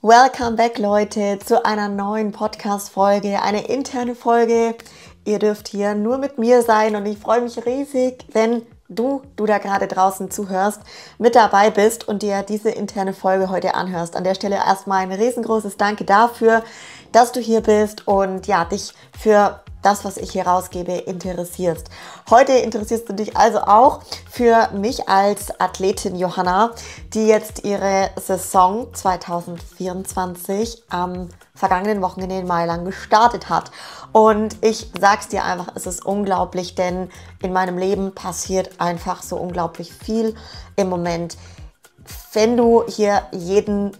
Welcome back, Leute, zu einer neuen Podcast-Folge, eine interne Folge. Ihr dürft hier nur mit mir sein und ich freue mich riesig, wenn du, du da gerade draußen zuhörst, mit dabei bist und dir diese interne Folge heute anhörst. An der Stelle erstmal ein riesengroßes Danke dafür, dass du hier bist und ja, dich für das, was ich hier rausgebe, interessierst. Heute interessierst du dich also auch für mich als Athletin Johanna, die jetzt ihre Saison 2024 am vergangenen Wochenende in Mailand gestartet hat. Und ich sag's dir einfach, es ist unglaublich, denn in meinem Leben passiert einfach so unglaublich viel im Moment. Wenn du hier jeden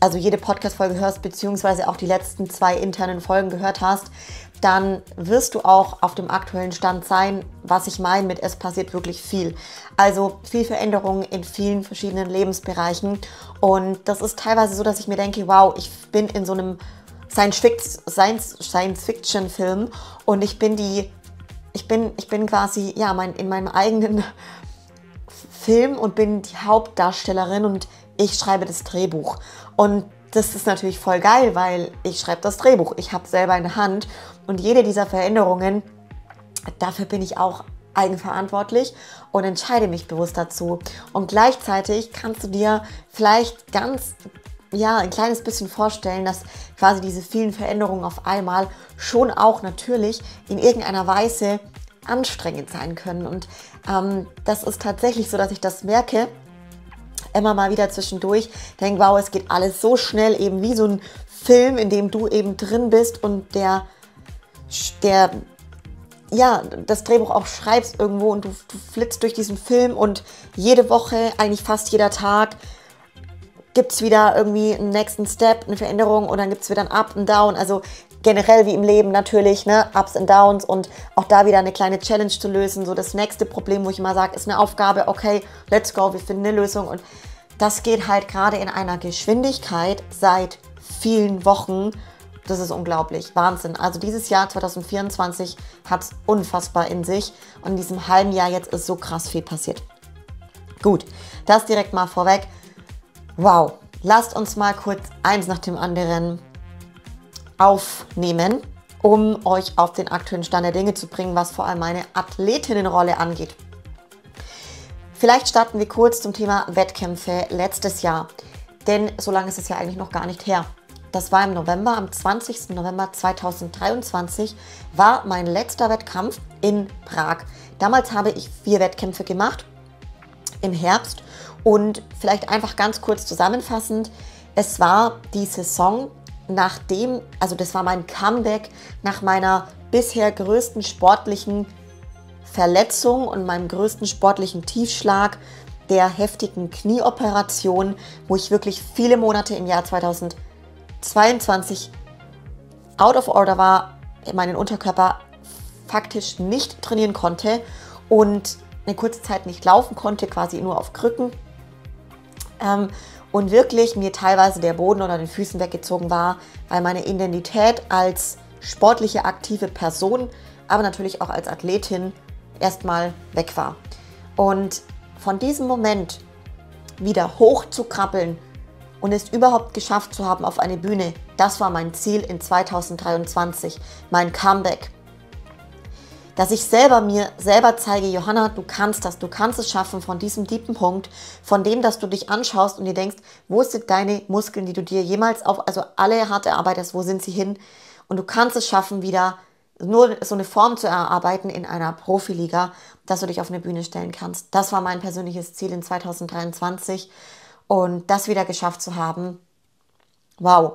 also jede Podcast-Folge hörst, beziehungsweise auch die letzten zwei internen Folgen gehört hast, dann wirst du auch auf dem aktuellen Stand sein, was ich meine mit es passiert wirklich viel. Also viel Veränderungen in vielen verschiedenen Lebensbereichen. Und das ist teilweise so, dass ich mir denke, wow, ich bin in so einem Science-Fiction-Film und ich bin die, ich bin, ich bin quasi, ja, mein, in meinem eigenen Film und bin die Hauptdarstellerin und ich schreibe das Drehbuch. Und das ist natürlich voll geil, weil ich schreibe das Drehbuch, ich habe selber in der Hand und jede dieser Veränderungen, dafür bin ich auch eigenverantwortlich und entscheide mich bewusst dazu. Und gleichzeitig kannst du dir vielleicht ganz, ja, ein kleines bisschen vorstellen, dass quasi diese vielen Veränderungen auf einmal schon auch natürlich in irgendeiner Weise anstrengend sein können. Und ähm, das ist tatsächlich so, dass ich das merke, immer mal wieder zwischendurch denke, wow, es geht alles so schnell, eben wie so ein Film, in dem du eben drin bist und der, der ja, das Drehbuch auch schreibst irgendwo und du, du flitzt durch diesen Film und jede Woche, eigentlich fast jeder Tag, gibt es wieder irgendwie einen nächsten Step, eine Veränderung und dann gibt es wieder ein Up und Down. Also generell wie im Leben natürlich, ne, Ups und Downs und auch da wieder eine kleine Challenge zu lösen. So das nächste Problem, wo ich immer sage, ist eine Aufgabe, okay, let's go, wir finden eine Lösung. Und das geht halt gerade in einer Geschwindigkeit seit vielen Wochen. Das ist unglaublich, Wahnsinn. Also dieses Jahr 2024 hat es unfassbar in sich und in diesem halben Jahr jetzt ist so krass viel passiert. Gut, das direkt mal vorweg. Wow, lasst uns mal kurz eins nach dem anderen aufnehmen, um euch auf den aktuellen Stand der Dinge zu bringen, was vor allem meine Athletinnenrolle angeht. Vielleicht starten wir kurz zum Thema Wettkämpfe letztes Jahr, denn so lange ist es ja eigentlich noch gar nicht her. Das war im November, am 20. November 2023 war mein letzter Wettkampf in Prag. Damals habe ich vier Wettkämpfe gemacht im Herbst und vielleicht einfach ganz kurz zusammenfassend. Es war die Saison nachdem, also das war mein Comeback nach meiner bisher größten sportlichen Verletzung und meinem größten sportlichen Tiefschlag, der heftigen Knieoperation, wo ich wirklich viele Monate im Jahr 2022 out of order war, meinen Unterkörper faktisch nicht trainieren konnte und eine kurze Zeit nicht laufen konnte, quasi nur auf Krücken. Ähm, und wirklich mir teilweise der Boden unter den Füßen weggezogen war, weil meine Identität als sportliche aktive Person, aber natürlich auch als Athletin erstmal weg war. Und von diesem Moment wieder hoch zu krabbeln und es überhaupt geschafft zu haben auf eine Bühne, das war mein Ziel in 2023, mein Comeback dass ich selber mir selber zeige, Johanna, du kannst das, du kannst es schaffen von diesem tiefen Punkt, von dem, dass du dich anschaust und dir denkst, wo sind deine Muskeln, die du dir jemals auf, also alle hart erarbeitest, wo sind sie hin? Und du kannst es schaffen, wieder nur so eine Form zu erarbeiten in einer Profiliga, dass du dich auf eine Bühne stellen kannst. Das war mein persönliches Ziel in 2023 und das wieder geschafft zu haben. Wow.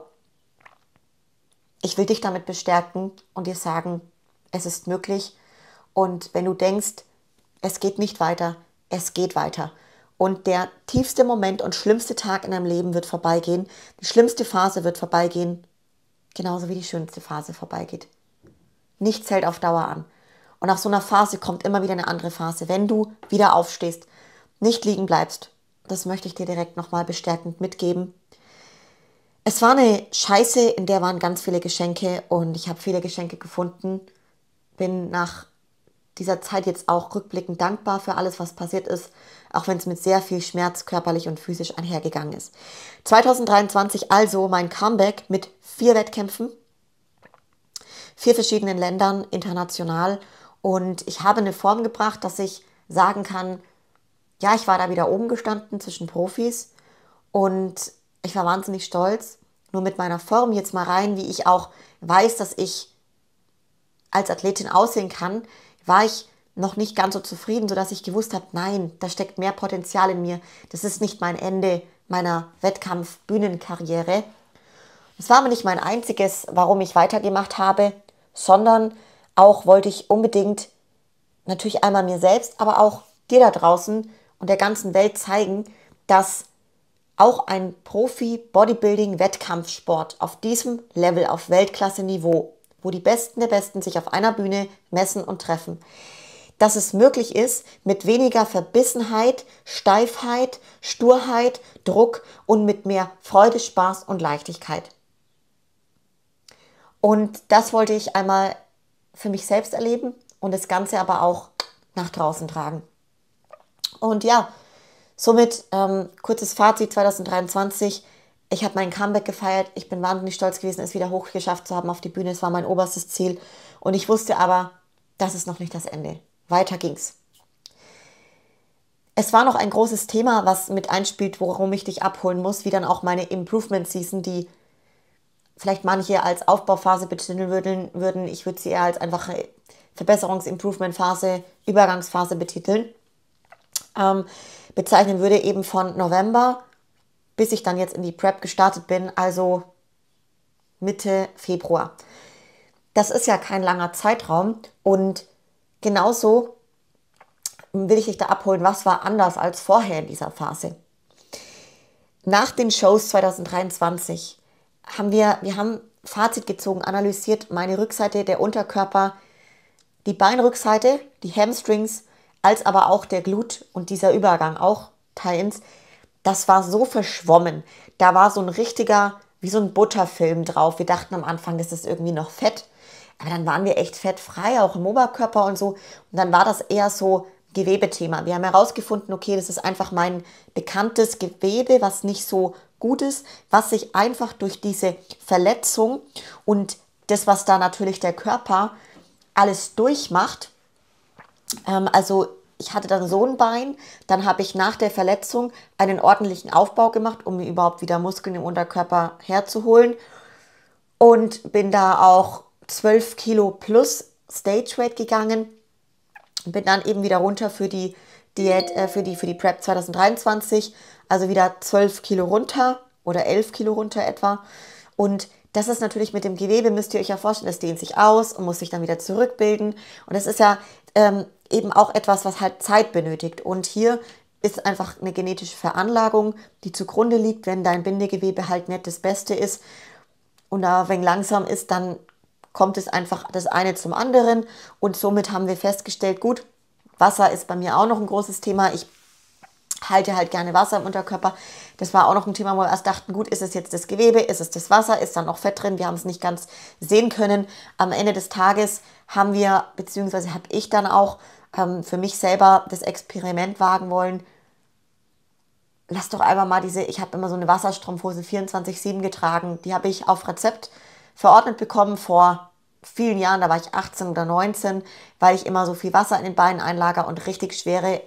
Ich will dich damit bestärken und dir sagen, es ist möglich und wenn du denkst, es geht nicht weiter, es geht weiter. Und der tiefste Moment und schlimmste Tag in deinem Leben wird vorbeigehen. Die schlimmste Phase wird vorbeigehen, genauso wie die schönste Phase vorbeigeht. Nichts hält auf Dauer an. Und nach so einer Phase kommt immer wieder eine andere Phase. Wenn du wieder aufstehst, nicht liegen bleibst, das möchte ich dir direkt nochmal bestärkend mitgeben. Es war eine Scheiße, in der waren ganz viele Geschenke und ich habe viele Geschenke gefunden. Bin nach dieser Zeit jetzt auch rückblickend dankbar für alles, was passiert ist, auch wenn es mit sehr viel Schmerz körperlich und physisch einhergegangen ist. 2023 also mein Comeback mit vier Wettkämpfen, vier verschiedenen Ländern international und ich habe eine Form gebracht, dass ich sagen kann, ja, ich war da wieder oben gestanden zwischen Profis und ich war wahnsinnig stolz. Nur mit meiner Form jetzt mal rein, wie ich auch weiß, dass ich als Athletin aussehen kann, war ich noch nicht ganz so zufrieden, sodass ich gewusst habe, nein, da steckt mehr Potenzial in mir. Das ist nicht mein Ende meiner Wettkampf-Bühnenkarriere. Das war aber nicht mein einziges, warum ich weitergemacht habe, sondern auch wollte ich unbedingt natürlich einmal mir selbst, aber auch dir da draußen und der ganzen Welt zeigen, dass auch ein Profi-Bodybuilding-Wettkampfsport auf diesem Level, auf Weltklasse-Niveau wo die Besten der Besten sich auf einer Bühne messen und treffen. Dass es möglich ist, mit weniger Verbissenheit, Steifheit, Sturheit, Druck und mit mehr Freude, Spaß und Leichtigkeit. Und das wollte ich einmal für mich selbst erleben und das Ganze aber auch nach draußen tragen. Und ja, somit ähm, kurzes Fazit 2023. Ich habe mein Comeback gefeiert. Ich bin wahnsinnig stolz gewesen, es wieder hochgeschafft zu haben auf die Bühne. Es war mein oberstes Ziel. Und ich wusste aber, das ist noch nicht das Ende. Weiter ging's. Es war noch ein großes Thema, was mit einspielt, worum ich dich abholen muss, wie dann auch meine Improvement Season, die vielleicht manche als Aufbauphase betiteln würden. Ich würde sie eher als einfache Verbesserungs-Improvement-Phase, Übergangsphase betiteln. Ähm, bezeichnen würde eben von November bis ich dann jetzt in die Prep gestartet bin, also Mitte Februar. Das ist ja kein langer Zeitraum und genauso will ich dich da abholen, was war anders als vorher in dieser Phase. Nach den Shows 2023 haben wir, wir haben Fazit gezogen, analysiert meine Rückseite, der Unterkörper, die Beinrückseite, die Hamstrings, als aber auch der Glut und dieser Übergang auch Teil Teilens das war so verschwommen. Da war so ein richtiger, wie so ein Butterfilm drauf. Wir dachten am Anfang, das ist irgendwie noch fett. Aber dann waren wir echt fettfrei, auch im Oberkörper und so. Und dann war das eher so Gewebethema. Wir haben herausgefunden, okay, das ist einfach mein bekanntes Gewebe, was nicht so gut ist, was sich einfach durch diese Verletzung und das, was da natürlich der Körper alles durchmacht, ähm, also ich hatte dann so ein Bein, dann habe ich nach der Verletzung einen ordentlichen Aufbau gemacht, um mir überhaupt wieder Muskeln im Unterkörper herzuholen und bin da auch 12 Kilo plus Stageweight gegangen und bin dann eben wieder runter für die Diät, äh, für, die, für die Prep 2023, also wieder 12 Kilo runter oder 11 Kilo runter etwa und das ist natürlich mit dem Gewebe, müsst ihr euch ja vorstellen, das dehnt sich aus und muss sich dann wieder zurückbilden. Und das ist ja ähm, eben auch etwas, was halt Zeit benötigt. Und hier ist einfach eine genetische Veranlagung, die zugrunde liegt, wenn dein Bindegewebe halt nicht das Beste ist und da wenn langsam ist, dann kommt es einfach das eine zum anderen und somit haben wir festgestellt, gut, Wasser ist bei mir auch noch ein großes Thema. Ich halte halt gerne Wasser im Unterkörper. Das war auch noch ein Thema, wo wir erst dachten, gut, ist es jetzt das Gewebe, ist es das Wasser, ist da noch Fett drin? Wir haben es nicht ganz sehen können. Am Ende des Tages haben wir, beziehungsweise habe ich dann auch ähm, für mich selber das Experiment wagen wollen, lass doch einfach mal diese, ich habe immer so eine Wasserstrumpfhose 24-7 getragen, die habe ich auf Rezept verordnet bekommen vor vielen Jahren, da war ich 18 oder 19, weil ich immer so viel Wasser in den Beinen einlager und richtig schwere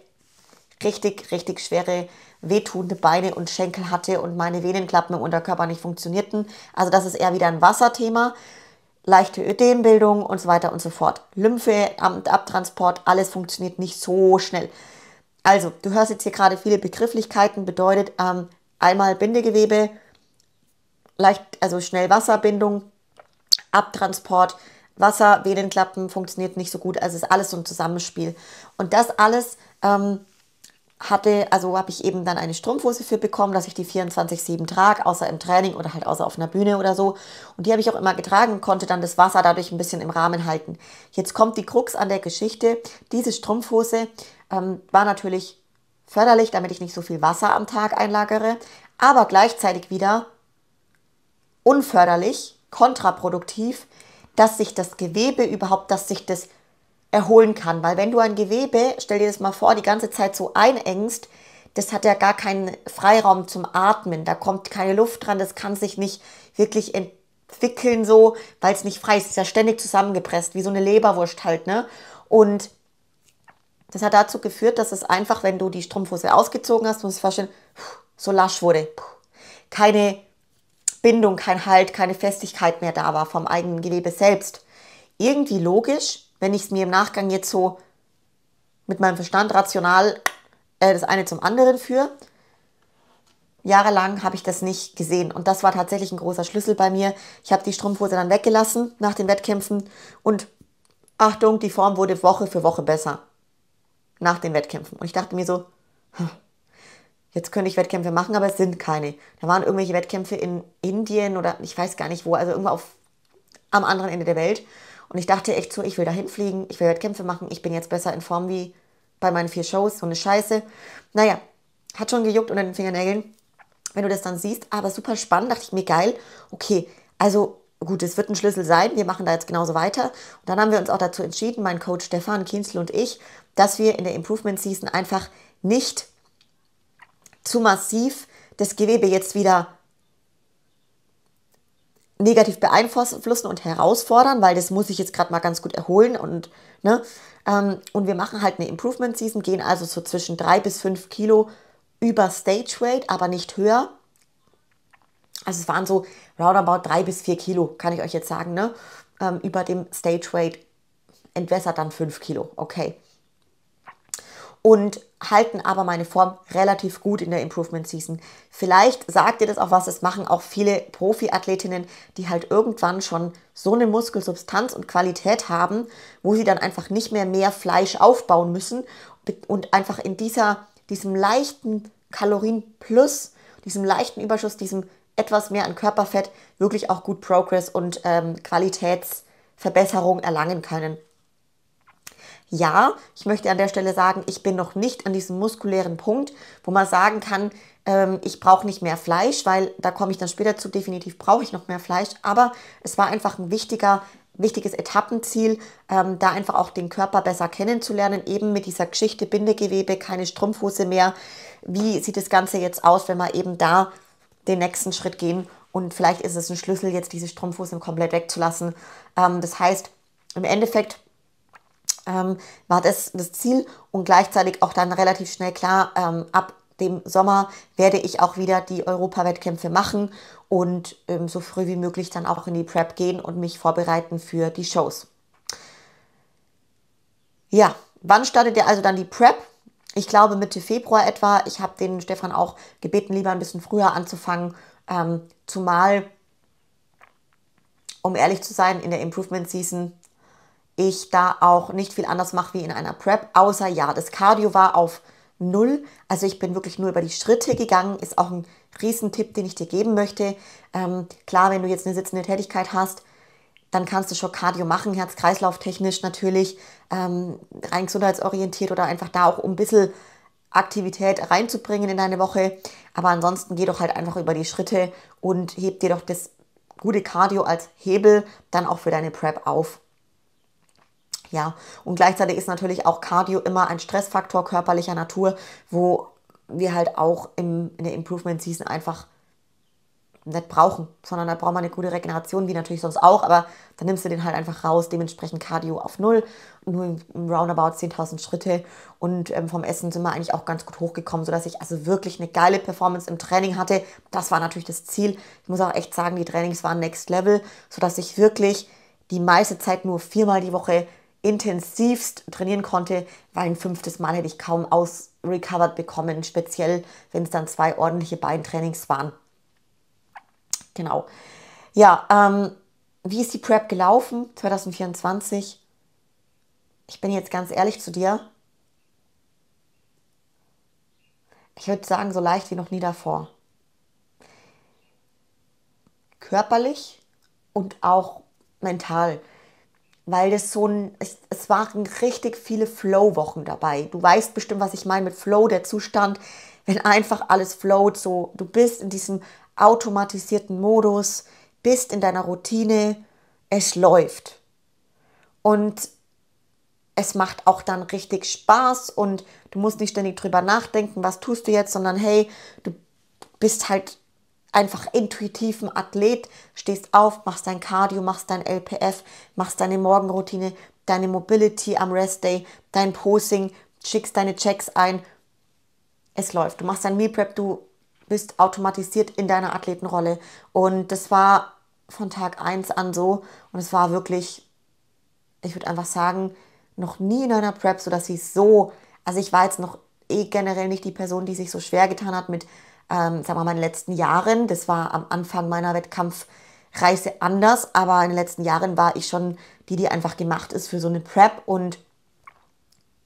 richtig, richtig schwere, wehtuende Beine und Schenkel hatte und meine Venenklappen im Unterkörper nicht funktionierten. Also das ist eher wieder ein Wasserthema. Leichte Ödembildung und so weiter und so fort. Lymphe, Abtransport, alles funktioniert nicht so schnell. Also, du hörst jetzt hier gerade viele Begrifflichkeiten, bedeutet ähm, einmal Bindegewebe, leicht, also schnell Wasserbindung, Abtransport, Wasser, Venenklappen funktioniert nicht so gut. Also es ist alles so ein Zusammenspiel. Und das alles ähm, hatte, also habe ich eben dann eine Strumpfhose für bekommen, dass ich die 24-7 trage, außer im Training oder halt außer auf einer Bühne oder so. Und die habe ich auch immer getragen, konnte dann das Wasser dadurch ein bisschen im Rahmen halten. Jetzt kommt die Krux an der Geschichte. Diese Strumpfhose ähm, war natürlich förderlich, damit ich nicht so viel Wasser am Tag einlagere, aber gleichzeitig wieder unförderlich, kontraproduktiv, dass sich das Gewebe überhaupt, dass sich das erholen kann. Weil wenn du ein Gewebe, stell dir das mal vor, die ganze Zeit so einengst, das hat ja gar keinen Freiraum zum Atmen. Da kommt keine Luft dran, das kann sich nicht wirklich entwickeln so, weil es nicht frei ist. Es ist ja ständig zusammengepresst, wie so eine Leberwurst halt, ne? Und das hat dazu geführt, dass es einfach, wenn du die Strumpfhose ausgezogen hast, musst du vorstellen, so lasch wurde. Keine Bindung, kein Halt, keine Festigkeit mehr da war vom eigenen Gewebe selbst. Irgendwie logisch, wenn ich es mir im Nachgang jetzt so mit meinem Verstand rational äh, das eine zum anderen führe. Jahrelang habe ich das nicht gesehen und das war tatsächlich ein großer Schlüssel bei mir. Ich habe die Strumpfhose dann weggelassen nach den Wettkämpfen und Achtung, die Form wurde Woche für Woche besser nach den Wettkämpfen. Und ich dachte mir so, hm, jetzt könnte ich Wettkämpfe machen, aber es sind keine. Da waren irgendwelche Wettkämpfe in Indien oder ich weiß gar nicht wo, also irgendwo auf, am anderen Ende der Welt. Und ich dachte echt so, ich will da hinfliegen, ich will Wettkämpfe machen, ich bin jetzt besser in Form wie bei meinen vier Shows, so eine Scheiße. Naja, hat schon gejuckt unter den Fingernägeln, wenn du das dann siehst. Aber super spannend, dachte ich mir, geil, okay, also gut, es wird ein Schlüssel sein, wir machen da jetzt genauso weiter. Und dann haben wir uns auch dazu entschieden, mein Coach Stefan Kienzl und ich, dass wir in der Improvement Season einfach nicht zu massiv das Gewebe jetzt wieder negativ beeinflussen und herausfordern, weil das muss ich jetzt gerade mal ganz gut erholen und ne, ähm, und wir machen halt eine Improvement Season, gehen also so zwischen drei bis fünf Kilo über Stage Weight, aber nicht höher. Also es waren so roundabout drei bis vier Kilo, kann ich euch jetzt sagen, ne? Ähm, über dem Stage Weight entwässert dann fünf Kilo, okay und halten aber meine Form relativ gut in der Improvement Season. Vielleicht sagt ihr das auch was, es machen auch viele Profiathletinnen, die halt irgendwann schon so eine Muskelsubstanz und Qualität haben, wo sie dann einfach nicht mehr mehr Fleisch aufbauen müssen und einfach in dieser, diesem leichten Kalorienplus, diesem leichten Überschuss, diesem etwas mehr an Körperfett wirklich auch gut Progress und ähm, Qualitätsverbesserung erlangen können. Ja, ich möchte an der Stelle sagen, ich bin noch nicht an diesem muskulären Punkt, wo man sagen kann, ähm, ich brauche nicht mehr Fleisch, weil da komme ich dann später zu, definitiv brauche ich noch mehr Fleisch. Aber es war einfach ein wichtiger, wichtiges Etappenziel, ähm, da einfach auch den Körper besser kennenzulernen, eben mit dieser Geschichte Bindegewebe, keine Strumpfhose mehr. Wie sieht das Ganze jetzt aus, wenn wir eben da den nächsten Schritt gehen? Und vielleicht ist es ein Schlüssel, jetzt diese Strumpfhosen komplett wegzulassen. Ähm, das heißt, im Endeffekt ähm, war das das Ziel und gleichzeitig auch dann relativ schnell klar, ähm, ab dem Sommer werde ich auch wieder die Europawettkämpfe machen und ähm, so früh wie möglich dann auch in die Prep gehen und mich vorbereiten für die Shows. Ja, wann startet ihr also dann die Prep? Ich glaube Mitte Februar etwa. Ich habe den Stefan auch gebeten, lieber ein bisschen früher anzufangen, ähm, zumal, um ehrlich zu sein, in der Improvement Season ich da auch nicht viel anders mache wie in einer Prep, außer ja, das Cardio war auf null. Also ich bin wirklich nur über die Schritte gegangen, ist auch ein Riesentipp, den ich dir geben möchte. Ähm, klar, wenn du jetzt eine sitzende Tätigkeit hast, dann kannst du schon Cardio machen, herz-kreislauf-technisch natürlich, ähm, rein gesundheitsorientiert oder einfach da auch um ein bisschen Aktivität reinzubringen in deine Woche. Aber ansonsten geh doch halt einfach über die Schritte und heb dir doch das gute Cardio als Hebel dann auch für deine Prep auf. Ja, und gleichzeitig ist natürlich auch Cardio immer ein Stressfaktor körperlicher Natur, wo wir halt auch im, in der Improvement Season einfach nicht brauchen, sondern da braucht man eine gute Regeneration, wie natürlich sonst auch, aber dann nimmst du den halt einfach raus, dementsprechend Cardio auf Null, nur im, Roundabout 10.000 Schritte und ähm, vom Essen sind wir eigentlich auch ganz gut hochgekommen, sodass ich also wirklich eine geile Performance im Training hatte. Das war natürlich das Ziel. Ich muss auch echt sagen, die Trainings waren Next Level, sodass ich wirklich die meiste Zeit nur viermal die Woche intensivst trainieren konnte, weil ein fünftes Mal hätte ich kaum ausrecovered bekommen, speziell wenn es dann zwei ordentliche Beintrainings waren. Genau. Ja, ähm, wie ist die Prep gelaufen 2024? Ich bin jetzt ganz ehrlich zu dir. Ich würde sagen, so leicht wie noch nie davor. Körperlich und auch mental weil das so ein, es waren richtig viele Flow-Wochen dabei. Du weißt bestimmt, was ich meine mit Flow, der Zustand, wenn einfach alles flowt, so du bist in diesem automatisierten Modus, bist in deiner Routine, es läuft. Und es macht auch dann richtig Spaß und du musst nicht ständig drüber nachdenken, was tust du jetzt, sondern hey, du bist halt einfach intuitiven Athlet, stehst auf, machst dein Cardio, machst dein LPF, machst deine Morgenroutine, deine Mobility am Rest Day, dein Posing, schickst deine Checks ein. Es läuft. Du machst dein Meal Prep, du bist automatisiert in deiner Athletenrolle. Und das war von Tag 1 an so. Und es war wirklich, ich würde einfach sagen, noch nie in einer Prep, sodass sie so, also ich war jetzt noch eh generell nicht die Person, die sich so schwer getan hat mit ähm, sagen wir mal, in den letzten Jahren, das war am Anfang meiner Wettkampfreise anders, aber in den letzten Jahren war ich schon die, die einfach gemacht ist für so eine Prep und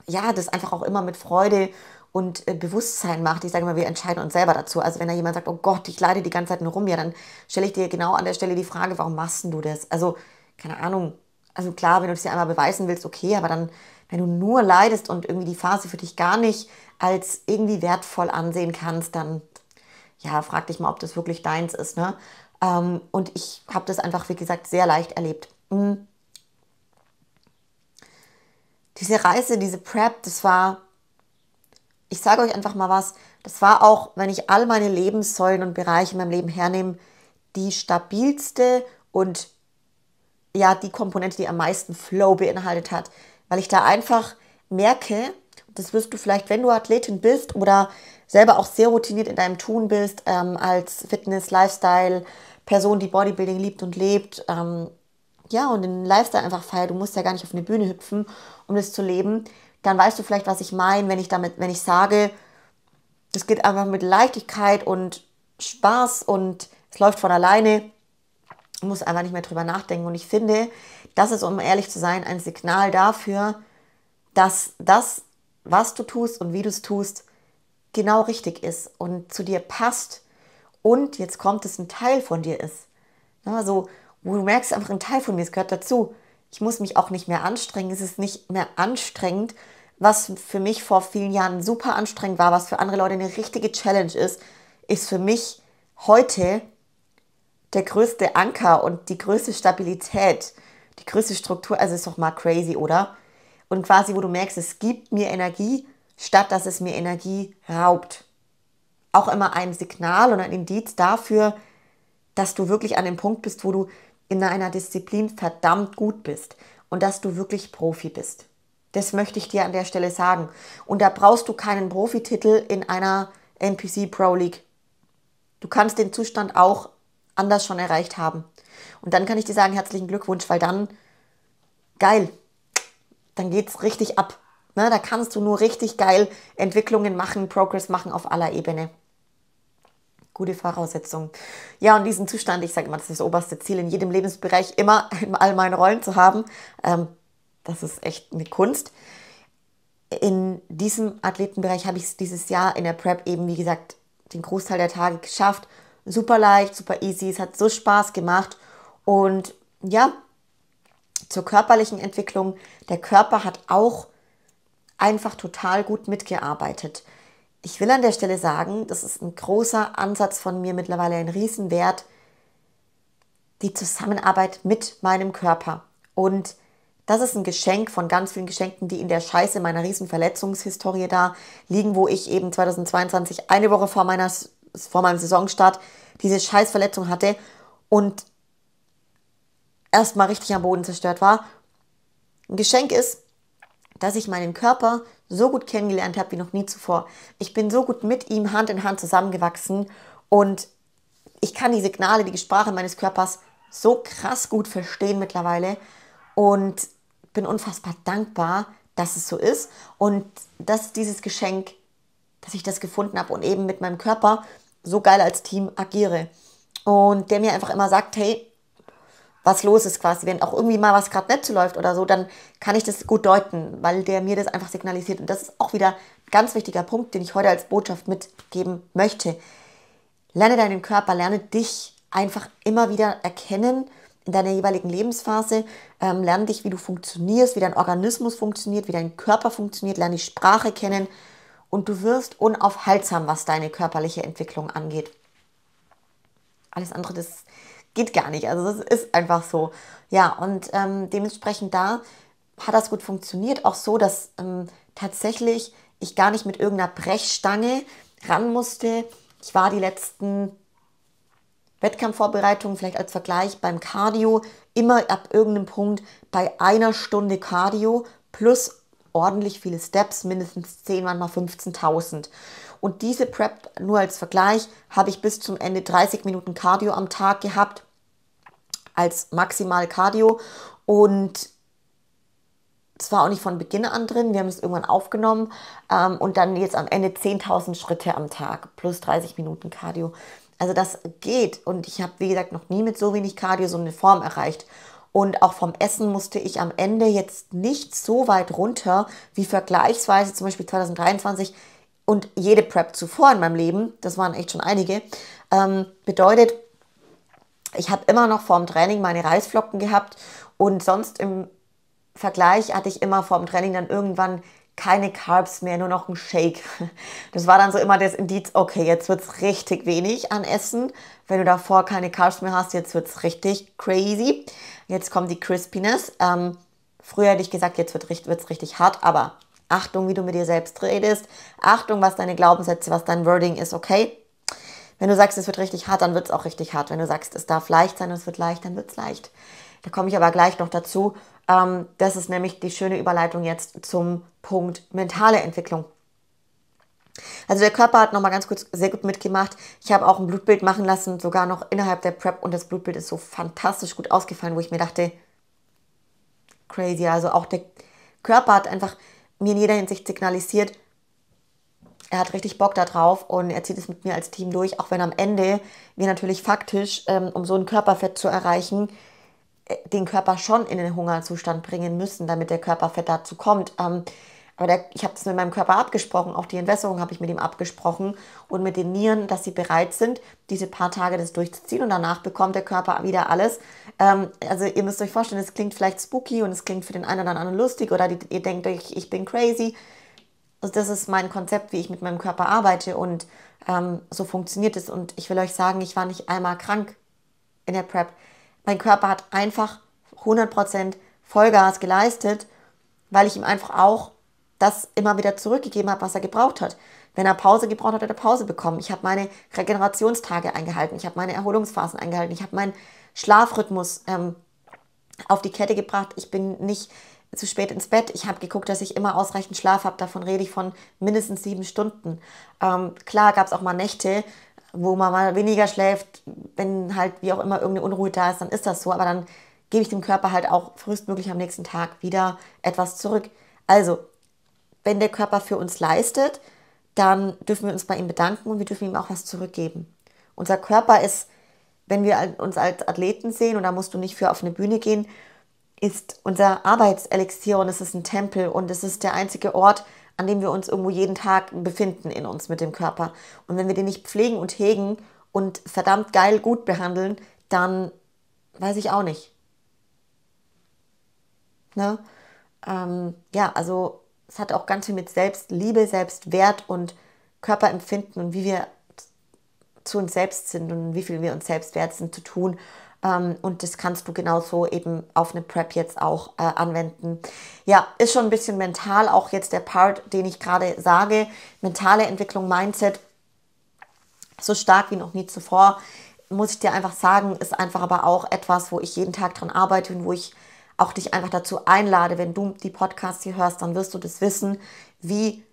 ja, das einfach auch immer mit Freude und äh, Bewusstsein macht. Ich sage immer, wir entscheiden uns selber dazu. Also wenn da jemand sagt, oh Gott, ich leide die ganze Zeit nur rum, ja, dann stelle ich dir genau an der Stelle die Frage, warum machst du das? Also, keine Ahnung. Also klar, wenn du es dir einmal beweisen willst, okay, aber dann, wenn du nur leidest und irgendwie die Phase für dich gar nicht als irgendwie wertvoll ansehen kannst, dann ja, frag dich mal, ob das wirklich deins ist. Ne? Ähm, und ich habe das einfach, wie gesagt, sehr leicht erlebt. Mhm. Diese Reise, diese Prep, das war, ich sage euch einfach mal was, das war auch, wenn ich all meine Lebenssäulen und Bereiche in meinem Leben hernehme, die stabilste und ja, die Komponente, die am meisten Flow beinhaltet hat, weil ich da einfach merke, das wirst du vielleicht, wenn du Athletin bist oder selber auch sehr routiniert in deinem Tun bist, ähm, als Fitness, Lifestyle, Person, die Bodybuilding liebt und lebt, ähm, ja, und den Lifestyle einfach feier, du musst ja gar nicht auf eine Bühne hüpfen, um das zu leben, dann weißt du vielleicht, was ich meine, wenn ich damit, wenn ich sage, das geht einfach mit Leichtigkeit und Spaß und es läuft von alleine, du musst einfach nicht mehr drüber nachdenken. Und ich finde, das ist, um ehrlich zu sein, ein Signal dafür, dass das, was du tust und wie du es tust, genau richtig ist und zu dir passt und jetzt kommt es ein Teil von dir ist. Na, ne, so, wo du merkst einfach, ein Teil von mir, es gehört dazu. Ich muss mich auch nicht mehr anstrengen. Es ist nicht mehr anstrengend, was für mich vor vielen Jahren super anstrengend war, was für andere Leute eine richtige Challenge ist, ist für mich heute der größte Anker und die größte Stabilität, die größte Struktur. Also ist doch mal crazy, oder? Und quasi, wo du merkst, es gibt mir Energie, statt dass es mir Energie raubt. Auch immer ein Signal und ein Indiz dafür, dass du wirklich an dem Punkt bist, wo du in einer Disziplin verdammt gut bist und dass du wirklich Profi bist. Das möchte ich dir an der Stelle sagen. Und da brauchst du keinen Profititel in einer NPC Pro League. Du kannst den Zustand auch anders schon erreicht haben. Und dann kann ich dir sagen, herzlichen Glückwunsch, weil dann, geil, dann geht's richtig ab. Ne, da kannst du nur richtig geil Entwicklungen machen, Progress machen auf aller Ebene. Gute Voraussetzung. Ja, und diesen Zustand, ich sage immer, das ist das oberste Ziel in jedem Lebensbereich, immer in all meinen Rollen zu haben. Ähm, das ist echt eine Kunst. In diesem Athletenbereich habe ich es dieses Jahr in der Prep eben, wie gesagt, den Großteil der Tage geschafft. Super leicht, super easy, es hat so Spaß gemacht. Und ja, zur körperlichen Entwicklung. Der Körper hat auch einfach total gut mitgearbeitet. Ich will an der Stelle sagen, das ist ein großer Ansatz von mir, mittlerweile ein Riesenwert, die Zusammenarbeit mit meinem Körper. Und das ist ein Geschenk von ganz vielen Geschenken, die in der Scheiße meiner Riesenverletzungshistorie da liegen, wo ich eben 2022 eine Woche vor, meiner, vor meinem Saisonstart diese Scheißverletzung hatte und erstmal richtig am Boden zerstört war. Ein Geschenk ist, dass ich meinen Körper so gut kennengelernt habe wie noch nie zuvor. Ich bin so gut mit ihm Hand in Hand zusammengewachsen und ich kann die Signale, die Sprache meines Körpers so krass gut verstehen mittlerweile und bin unfassbar dankbar, dass es so ist und dass dieses Geschenk, dass ich das gefunden habe und eben mit meinem Körper so geil als Team agiere. Und der mir einfach immer sagt, hey, was los ist quasi. Wenn auch irgendwie mal was gerade nett läuft oder so, dann kann ich das gut deuten, weil der mir das einfach signalisiert. Und das ist auch wieder ein ganz wichtiger Punkt, den ich heute als Botschaft mitgeben möchte. Lerne deinen Körper, lerne dich einfach immer wieder erkennen in deiner jeweiligen Lebensphase. Ähm, lerne dich, wie du funktionierst, wie dein Organismus funktioniert, wie dein Körper funktioniert, lerne die Sprache kennen und du wirst unaufhaltsam, was deine körperliche Entwicklung angeht. Alles andere, das geht gar nicht. Also das ist einfach so. Ja, und ähm, dementsprechend da hat das gut funktioniert. Auch so, dass ähm, tatsächlich ich gar nicht mit irgendeiner Brechstange ran musste. Ich war die letzten Wettkampfvorbereitungen, vielleicht als Vergleich beim Cardio, immer ab irgendeinem Punkt bei einer Stunde Cardio plus ordentlich viele Steps, mindestens 10, manchmal 15.000. Und diese Prep, nur als Vergleich, habe ich bis zum Ende 30 Minuten Cardio am Tag gehabt, als maximal Cardio. Und zwar auch nicht von Beginn an drin, wir haben es irgendwann aufgenommen ähm, und dann jetzt am Ende 10.000 Schritte am Tag plus 30 Minuten Cardio. Also das geht und ich habe, wie gesagt, noch nie mit so wenig Cardio so eine Form erreicht. Und auch vom Essen musste ich am Ende jetzt nicht so weit runter wie vergleichsweise zum Beispiel 2023 und jede Prep zuvor in meinem Leben, das waren echt schon einige, ähm, bedeutet, ich habe immer noch vorm Training meine Reisflocken gehabt und sonst im Vergleich hatte ich immer vorm Training dann irgendwann keine Carbs mehr, nur noch ein Shake. Das war dann so immer das Indiz, okay, jetzt wird es richtig wenig an Essen. Wenn du davor keine Carbs mehr hast, jetzt wird es richtig crazy. Jetzt kommt die Crispiness. Ähm, früher hätte ich gesagt, jetzt wird es richtig hart, aber Achtung, wie du mit dir selbst redest. Achtung, was deine Glaubenssätze, was dein Wording ist, okay? Wenn du sagst, es wird richtig hart, dann wird es auch richtig hart. Wenn du sagst, es darf leicht sein und es wird leicht, dann wird es leicht. Da komme ich aber gleich noch dazu. Ähm, das ist nämlich die schöne Überleitung jetzt zum Punkt mentale Entwicklung. Also der Körper hat nochmal ganz kurz sehr gut mitgemacht. Ich habe auch ein Blutbild machen lassen, sogar noch innerhalb der Prep und das Blutbild ist so fantastisch gut ausgefallen, wo ich mir dachte, crazy. Also auch der Körper hat einfach mir in jeder Hinsicht signalisiert, er hat richtig Bock darauf und er zieht es mit mir als Team durch, auch wenn am Ende wir natürlich faktisch, ähm, um so ein Körperfett zu erreichen, äh, den Körper schon in den Hungerzustand bringen müssen, damit der Körperfett dazu kommt. Ähm, aber der, ich habe das mit meinem Körper abgesprochen, auch die Entwässerung habe ich mit ihm abgesprochen und mit den Nieren, dass sie bereit sind, diese paar Tage das durchzuziehen und danach bekommt der Körper wieder alles. Ähm, also ihr müsst euch vorstellen, es klingt vielleicht spooky und es klingt für den einen oder anderen lustig oder die, ihr denkt euch, ich bin crazy. Also das ist mein Konzept, wie ich mit meinem Körper arbeite und ähm, so funktioniert es. Und ich will euch sagen, ich war nicht einmal krank in der Prep. Mein Körper hat einfach 100% Vollgas geleistet, weil ich ihm einfach auch das immer wieder zurückgegeben habe, was er gebraucht hat. Wenn er Pause gebraucht hat, hat er Pause bekommen. Ich habe meine Regenerationstage eingehalten. Ich habe meine Erholungsphasen eingehalten. Ich habe meinen Schlafrhythmus ähm, auf die Kette gebracht. Ich bin nicht zu spät ins Bett. Ich habe geguckt, dass ich immer ausreichend Schlaf habe. Davon rede ich von mindestens sieben Stunden. Ähm, klar gab es auch mal Nächte, wo man mal weniger schläft. Wenn halt wie auch immer irgendeine Unruhe da ist, dann ist das so. Aber dann gebe ich dem Körper halt auch frühestmöglich am nächsten Tag wieder etwas zurück. Also wenn der Körper für uns leistet, dann dürfen wir uns bei ihm bedanken und wir dürfen ihm auch was zurückgeben. Unser Körper ist, wenn wir uns als Athleten sehen, und da musst du nicht für auf eine Bühne gehen, ist unser Arbeitselixier und es ist ein Tempel und es ist der einzige Ort, an dem wir uns irgendwo jeden Tag befinden in uns mit dem Körper. Und wenn wir den nicht pflegen und hegen und verdammt geil gut behandeln, dann weiß ich auch nicht. Ne? Ähm, ja, also es hat auch ganz viel mit Selbstliebe, Selbstwert und Körperempfinden und wie wir zu uns selbst sind und wie viel wir uns selbst wert sind zu tun. Ähm, und das kannst du genauso eben auf eine Prep jetzt auch äh, anwenden. Ja, ist schon ein bisschen mental, auch jetzt der Part, den ich gerade sage. Mentale Entwicklung, Mindset, so stark wie noch nie zuvor, muss ich dir einfach sagen, ist einfach aber auch etwas, wo ich jeden Tag dran arbeite und wo ich auch dich einfach dazu einlade, wenn du die Podcasts hier hörst, dann wirst du das wissen, wie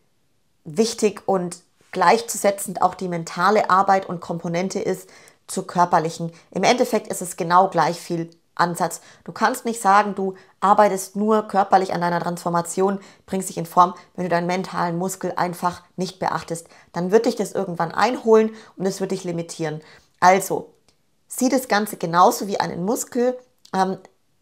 wichtig und gleichzusetzend auch die mentale Arbeit und Komponente ist zur körperlichen. Im Endeffekt ist es genau gleich viel Ansatz. Du kannst nicht sagen, du arbeitest nur körperlich an deiner Transformation, bringst dich in Form, wenn du deinen mentalen Muskel einfach nicht beachtest. Dann wird dich das irgendwann einholen und es wird dich limitieren. Also, sieh das Ganze genauso wie einen Muskel. Ähm,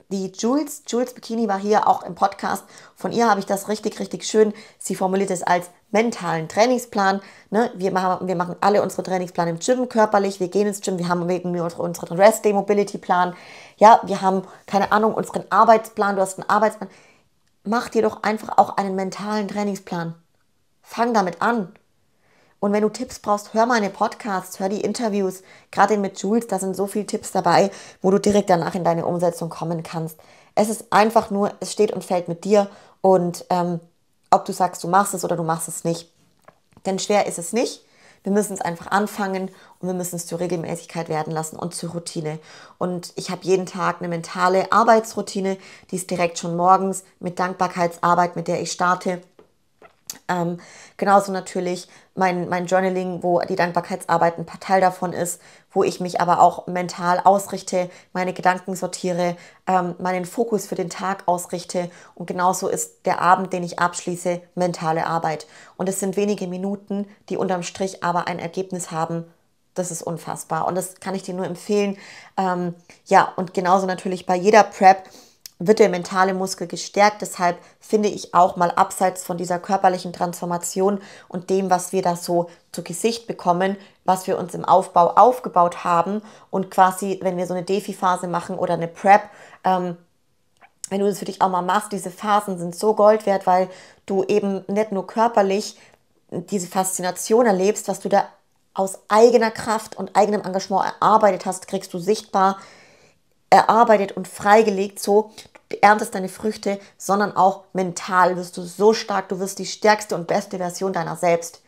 die Jules, Jules Bikini war hier auch im Podcast. Von ihr habe ich das richtig, richtig schön. Sie formuliert es als mentalen Trainingsplan. Ne? Wir, machen, wir machen alle unsere Trainingspläne im Gym, körperlich. Wir gehen ins Gym, wir haben wegen unseren Rest Day Mobility Plan. Ja, wir haben, keine Ahnung, unseren Arbeitsplan. Du hast einen Arbeitsplan. Mach dir doch einfach auch einen mentalen Trainingsplan. Fang damit an. Und wenn du Tipps brauchst, hör meine Podcasts, hör die Interviews, gerade den mit Jules, da sind so viele Tipps dabei, wo du direkt danach in deine Umsetzung kommen kannst. Es ist einfach nur, es steht und fällt mit dir und ähm, ob du sagst, du machst es oder du machst es nicht. Denn schwer ist es nicht. Wir müssen es einfach anfangen und wir müssen es zur Regelmäßigkeit werden lassen und zur Routine. Und ich habe jeden Tag eine mentale Arbeitsroutine, die ist direkt schon morgens mit Dankbarkeitsarbeit, mit der ich starte. Ähm, genauso natürlich mein, mein Journaling, wo die Dankbarkeitsarbeit ein paar Teil davon ist, wo ich mich aber auch mental ausrichte, meine Gedanken sortiere, ähm, meinen Fokus für den Tag ausrichte. Und genauso ist der Abend, den ich abschließe, mentale Arbeit. Und es sind wenige Minuten, die unterm Strich aber ein Ergebnis haben, das ist unfassbar. Und das kann ich dir nur empfehlen. Ähm, ja, und genauso natürlich bei jeder Prep wird der mentale Muskel gestärkt. Deshalb finde ich auch mal abseits von dieser körperlichen Transformation und dem, was wir da so zu Gesicht bekommen, was wir uns im Aufbau aufgebaut haben und quasi, wenn wir so eine Defi-Phase machen oder eine Prep, ähm, wenn du das für dich auch mal machst, diese Phasen sind so Gold wert, weil du eben nicht nur körperlich diese Faszination erlebst, was du da aus eigener Kraft und eigenem Engagement erarbeitet hast, kriegst du sichtbar erarbeitet und freigelegt, so erntest deine Früchte, sondern auch mental wirst du so stark, du wirst die stärkste und beste Version deiner selbst.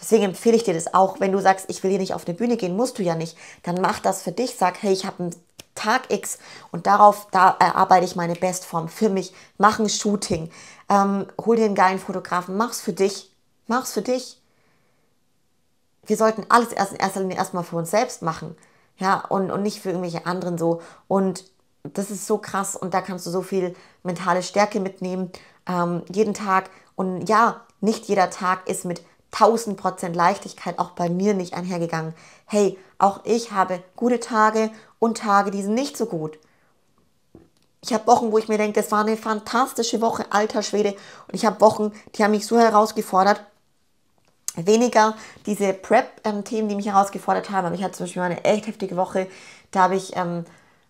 Deswegen empfehle ich dir das auch, wenn du sagst, ich will hier nicht auf eine Bühne gehen, musst du ja nicht. Dann mach das für dich, sag, hey, ich habe einen Tag X und darauf, da erarbeite ich meine Bestform für mich. Mach ein Shooting, ähm, hol dir einen geilen Fotografen, mach's für dich, mach's für dich. Wir sollten alles erst in erster Linie erstmal für uns selbst machen. Ja, und, und nicht für irgendwelche anderen so. Und das ist so krass und da kannst du so viel mentale Stärke mitnehmen, ähm, jeden Tag. Und ja, nicht jeder Tag ist mit 1000% Leichtigkeit auch bei mir nicht einhergegangen. Hey, auch ich habe gute Tage und Tage, die sind nicht so gut. Ich habe Wochen, wo ich mir denke, das war eine fantastische Woche, alter Schwede. Und ich habe Wochen, die haben mich so herausgefordert, weniger diese Prep-Themen, die mich herausgefordert haben. Aber ich hatte zum Beispiel eine echt heftige Woche. Da habe ich, ähm,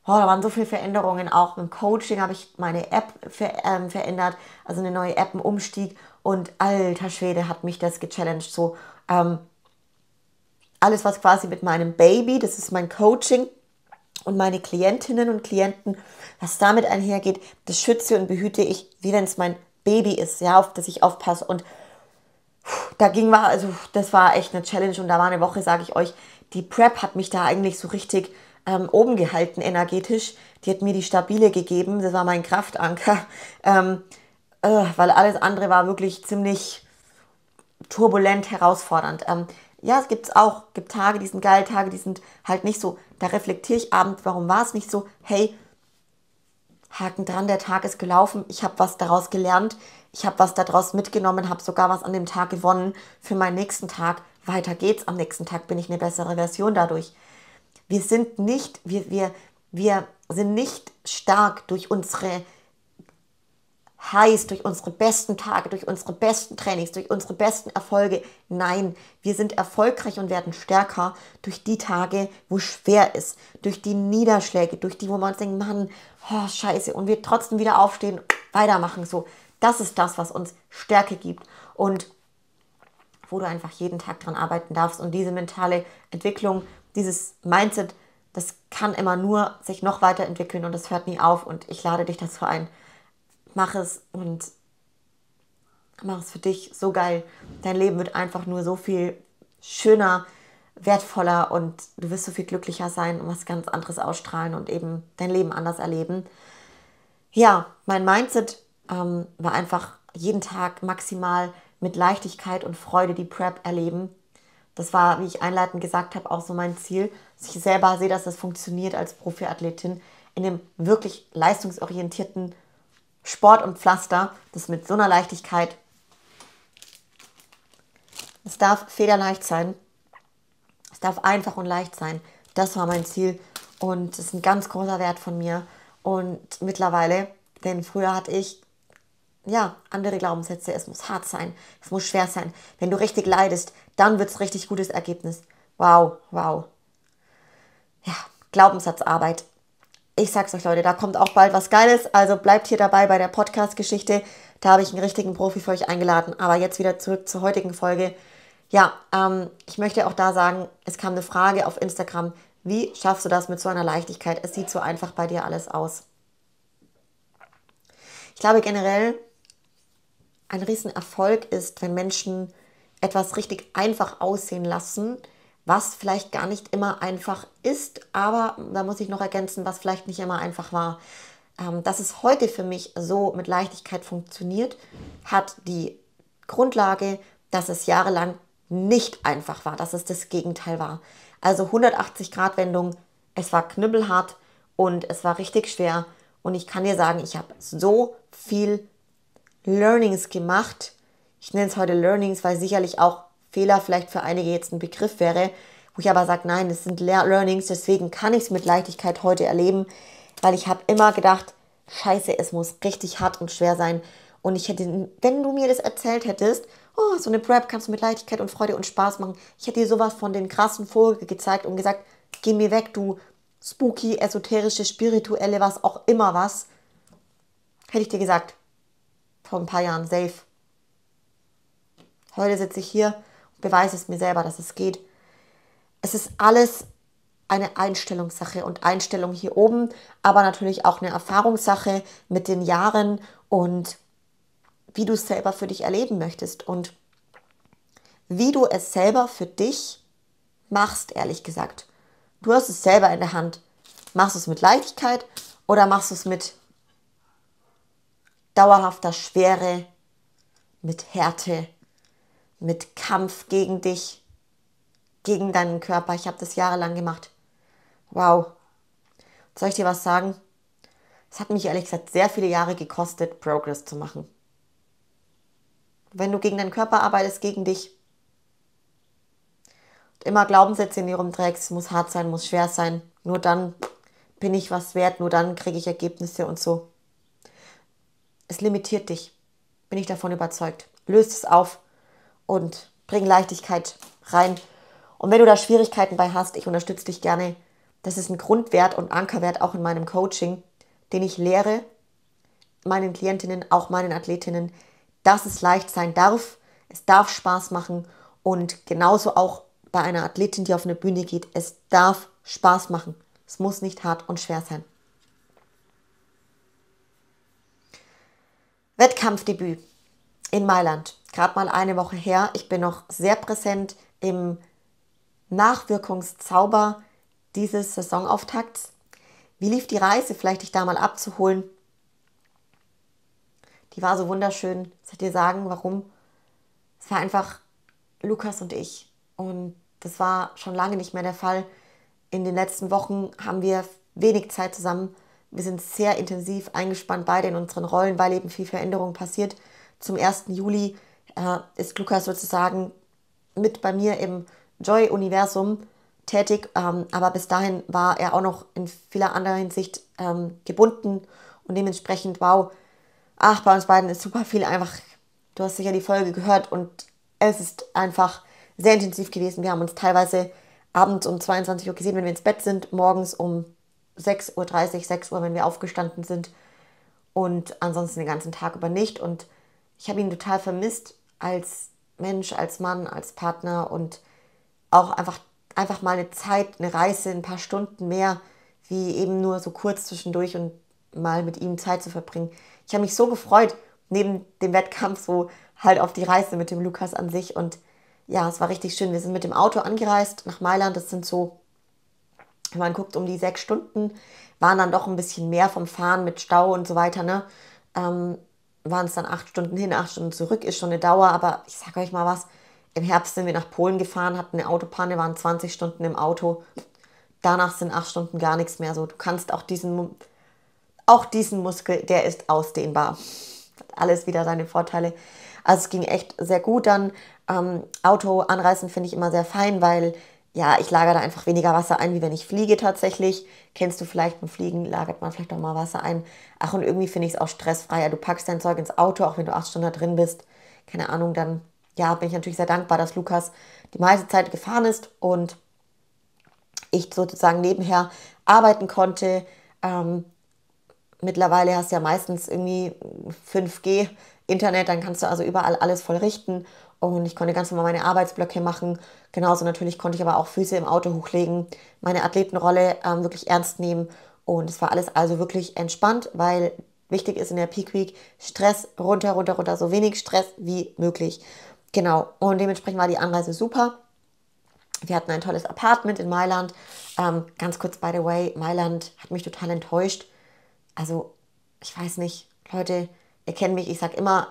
oh, da waren so viele Veränderungen. Auch im Coaching habe ich meine App ver ähm, verändert, also eine neue App, einen Umstieg. Und alter Schwede hat mich das gechallenged. So ähm, alles, was quasi mit meinem Baby, das ist mein Coaching und meine Klientinnen und Klienten, was damit einhergeht, das schütze und behüte ich, wie wenn es mein Baby ist, ja, auf das ich aufpasse. Und da ging war, also das war echt eine Challenge und da war eine Woche, sage ich euch, die Prep hat mich da eigentlich so richtig ähm, oben gehalten energetisch. Die hat mir die Stabile gegeben, das war mein Kraftanker, ähm, äh, weil alles andere war wirklich ziemlich turbulent, herausfordernd. Ähm, ja, es gibt es auch, gibt Tage, die sind geil, Tage, die sind halt nicht so. Da reflektiere ich abends, warum war es nicht so? Hey, Haken dran, der Tag ist gelaufen, ich habe was daraus gelernt, ich habe was daraus mitgenommen, habe sogar was an dem Tag gewonnen für meinen nächsten Tag. Weiter geht's, am nächsten Tag bin ich eine bessere Version dadurch. Wir sind nicht, wir, wir, wir sind nicht stark durch unsere heißt durch unsere besten Tage, durch unsere besten Trainings, durch unsere besten Erfolge. Nein, wir sind erfolgreich und werden stärker durch die Tage, wo schwer ist, durch die Niederschläge, durch die, wo man denkt, Mann, oh, scheiße, und wir trotzdem wieder aufstehen, weitermachen so. Das ist das, was uns Stärke gibt und wo du einfach jeden Tag dran arbeiten darfst. Und diese mentale Entwicklung, dieses Mindset, das kann immer nur sich noch weiterentwickeln und das hört nie auf. Und ich lade dich dazu ein, mach es und mach es für dich so geil. Dein Leben wird einfach nur so viel schöner, wertvoller und du wirst so viel glücklicher sein und was ganz anderes ausstrahlen und eben dein Leben anders erleben. Ja, mein Mindset ähm, war einfach jeden Tag maximal mit Leichtigkeit und Freude die Prep erleben. Das war, wie ich einleitend gesagt habe, auch so mein Ziel. Ich selber sehe, dass das funktioniert als Profiathletin in einem wirklich leistungsorientierten Sport und Pflaster, das mit so einer Leichtigkeit. Es darf federleicht sein. Es darf einfach und leicht sein. Das war mein Ziel und das ist ein ganz großer Wert von mir. Und mittlerweile, denn früher hatte ich ja andere Glaubenssätze. Es muss hart sein, es muss schwer sein. Wenn du richtig leidest, dann wird es richtig gutes Ergebnis. Wow, wow. Ja, Glaubenssatzarbeit ich sag's euch, Leute, da kommt auch bald was Geiles. Also bleibt hier dabei bei der Podcast-Geschichte. Da habe ich einen richtigen Profi für euch eingeladen. Aber jetzt wieder zurück zur heutigen Folge. Ja, ähm, ich möchte auch da sagen, es kam eine Frage auf Instagram. Wie schaffst du das mit so einer Leichtigkeit? Es sieht so einfach bei dir alles aus. Ich glaube generell, ein Riesenerfolg ist, wenn Menschen etwas richtig einfach aussehen lassen, was vielleicht gar nicht immer einfach ist, aber da muss ich noch ergänzen, was vielleicht nicht immer einfach war. Ähm, dass es heute für mich so mit Leichtigkeit funktioniert, hat die Grundlage, dass es jahrelang nicht einfach war, dass es das Gegenteil war. Also 180 Grad Wendung, es war knüppelhart und es war richtig schwer und ich kann dir sagen, ich habe so viel Learnings gemacht. Ich nenne es heute Learnings, weil sicherlich auch Fehler vielleicht für einige jetzt ein Begriff wäre, wo ich aber sage, nein, das sind Learnings, deswegen kann ich es mit Leichtigkeit heute erleben, weil ich habe immer gedacht, scheiße, es muss richtig hart und schwer sein. Und ich hätte, wenn du mir das erzählt hättest, oh, so eine Prep kannst du mit Leichtigkeit und Freude und Spaß machen. Ich hätte dir sowas von den krassen Vogel gezeigt und gesagt, geh mir weg, du spooky, esoterische, spirituelle, was auch immer was. Hätte ich dir gesagt, vor ein paar Jahren, safe. Heute sitze ich hier beweise es mir selber, dass es geht. Es ist alles eine Einstellungssache und Einstellung hier oben, aber natürlich auch eine Erfahrungssache mit den Jahren und wie du es selber für dich erleben möchtest und wie du es selber für dich machst, ehrlich gesagt. Du hast es selber in der Hand. Machst du es mit Leichtigkeit oder machst du es mit dauerhafter Schwere, mit Härte, mit Kampf gegen dich, gegen deinen Körper. Ich habe das jahrelang gemacht. Wow. Soll ich dir was sagen? Es hat mich ehrlich gesagt sehr viele Jahre gekostet, Progress zu machen. Wenn du gegen deinen Körper arbeitest, gegen dich, und immer Glaubenssätze in dir rumträgst, muss hart sein, muss schwer sein, nur dann bin ich was wert, nur dann kriege ich Ergebnisse und so. Es limitiert dich, bin ich davon überzeugt. Löst es auf, und bring Leichtigkeit rein. Und wenn du da Schwierigkeiten bei hast, ich unterstütze dich gerne. Das ist ein Grundwert und Ankerwert auch in meinem Coaching, den ich lehre, meinen Klientinnen, auch meinen Athletinnen, dass es leicht sein darf, es darf Spaß machen und genauso auch bei einer Athletin, die auf eine Bühne geht, es darf Spaß machen. Es muss nicht hart und schwer sein. Wettkampfdebüt in Mailand gerade mal eine Woche her. Ich bin noch sehr präsent im Nachwirkungszauber dieses Saisonauftakts. Wie lief die Reise? Vielleicht dich da mal abzuholen. Die war so wunderschön. Soll ich dir sagen, warum? Es war einfach Lukas und ich. Und das war schon lange nicht mehr der Fall. In den letzten Wochen haben wir wenig Zeit zusammen. Wir sind sehr intensiv eingespannt beide in unseren Rollen, weil eben viel Veränderung passiert. Zum 1. Juli äh, ist Lukas sozusagen mit bei mir im Joy-Universum tätig, ähm, aber bis dahin war er auch noch in vieler anderer Hinsicht ähm, gebunden und dementsprechend, wow, ach, bei uns beiden ist super viel einfach, du hast sicher die Folge gehört und es ist einfach sehr intensiv gewesen. Wir haben uns teilweise abends um 22 Uhr gesehen, wenn wir ins Bett sind, morgens um 6.30 Uhr, 6 Uhr, wenn wir aufgestanden sind und ansonsten den ganzen Tag über nicht und ich habe ihn total vermisst als Mensch, als Mann, als Partner und auch einfach, einfach mal eine Zeit, eine Reise, ein paar Stunden mehr, wie eben nur so kurz zwischendurch und mal mit ihm Zeit zu verbringen. Ich habe mich so gefreut, neben dem Wettkampf so halt auf die Reise mit dem Lukas an sich und ja, es war richtig schön. Wir sind mit dem Auto angereist nach Mailand. Das sind so, wenn man guckt um die sechs Stunden, waren dann doch ein bisschen mehr vom Fahren mit Stau und so weiter, ne? Ähm, waren es dann acht Stunden hin, acht Stunden zurück, ist schon eine Dauer, aber ich sag euch mal was, im Herbst sind wir nach Polen gefahren, hatten eine Autopanne, waren 20 Stunden im Auto. Danach sind acht Stunden gar nichts mehr so. Du kannst auch diesen, auch diesen Muskel, der ist ausdehnbar. Hat alles wieder seine Vorteile. Also es ging echt sehr gut dann. Ähm, Auto anreißen finde ich immer sehr fein, weil ja, ich lagere da einfach weniger Wasser ein, wie wenn ich fliege tatsächlich. Kennst du vielleicht, beim Fliegen lagert man vielleicht auch mal Wasser ein. Ach, und irgendwie finde ich es auch stressfreier. Du packst dein Zeug ins Auto, auch wenn du acht Stunden da drin bist. Keine Ahnung, dann ja, bin ich natürlich sehr dankbar, dass Lukas die meiste Zeit gefahren ist und ich sozusagen nebenher arbeiten konnte. Ähm, mittlerweile hast du ja meistens irgendwie 5G Internet, dann kannst du also überall alles voll richten und ich konnte ganz normal meine Arbeitsblöcke machen. Genauso natürlich konnte ich aber auch Füße im Auto hochlegen, meine Athletenrolle ähm, wirklich ernst nehmen und es war alles also wirklich entspannt, weil wichtig ist in der Peak Week Stress runter, runter, runter, so wenig Stress wie möglich. Genau, und dementsprechend war die Anreise super. Wir hatten ein tolles Apartment in Mailand. Ähm, ganz kurz, by the way, Mailand hat mich total enttäuscht. Also, ich weiß nicht, Leute, ihr kennt mich, ich sage immer,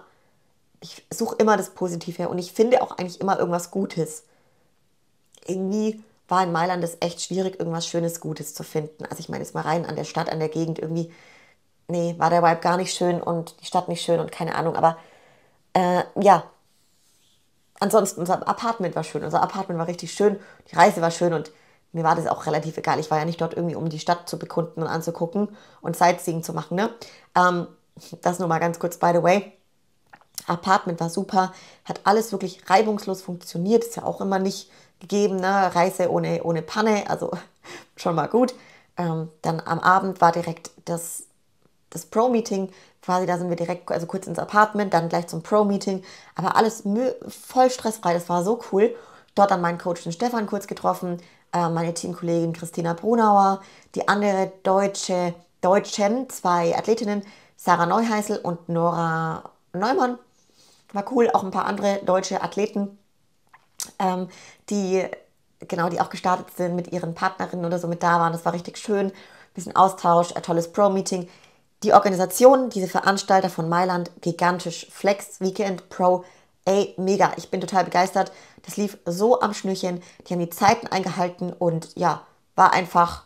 ich suche immer das Positive und ich finde auch eigentlich immer irgendwas Gutes. Irgendwie war in Mailand es echt schwierig, irgendwas Schönes, Gutes zu finden. Also ich meine jetzt mal rein an der Stadt, an der Gegend irgendwie. Nee, war der Vibe gar nicht schön und die Stadt nicht schön und keine Ahnung. Aber äh, ja, ansonsten unser Apartment war schön. Unser Apartment war richtig schön. Die Reise war schön und mir war das auch relativ egal. Ich war ja nicht dort irgendwie, um die Stadt zu bekunden und anzugucken und Sightseeing zu machen. Ne? Ähm, das nur mal ganz kurz, by the way. Apartment war super, hat alles wirklich reibungslos funktioniert, ist ja auch immer nicht gegeben, ne? Reise ohne, ohne Panne, also schon mal gut. Ähm, dann am Abend war direkt das, das Pro-Meeting, quasi da sind wir direkt, also kurz ins Apartment, dann gleich zum Pro-Meeting, aber alles voll stressfrei, das war so cool. Dort dann meinen Coach, den Stefan, kurz getroffen, äh, meine Teamkollegin Christina Brunauer, die andere deutsche Deutschen, zwei Athletinnen, Sarah Neuheisel und Nora Neumann, war cool, auch ein paar andere deutsche Athleten, ähm, die genau, die auch gestartet sind mit ihren Partnerinnen oder so mit da waren. Das war richtig schön. Ein bisschen Austausch, ein tolles Pro-Meeting. Die Organisation, diese Veranstalter von Mailand, gigantisch. Flex Weekend Pro, ey, mega. Ich bin total begeistert. Das lief so am Schnürchen. Die haben die Zeiten eingehalten und ja, war einfach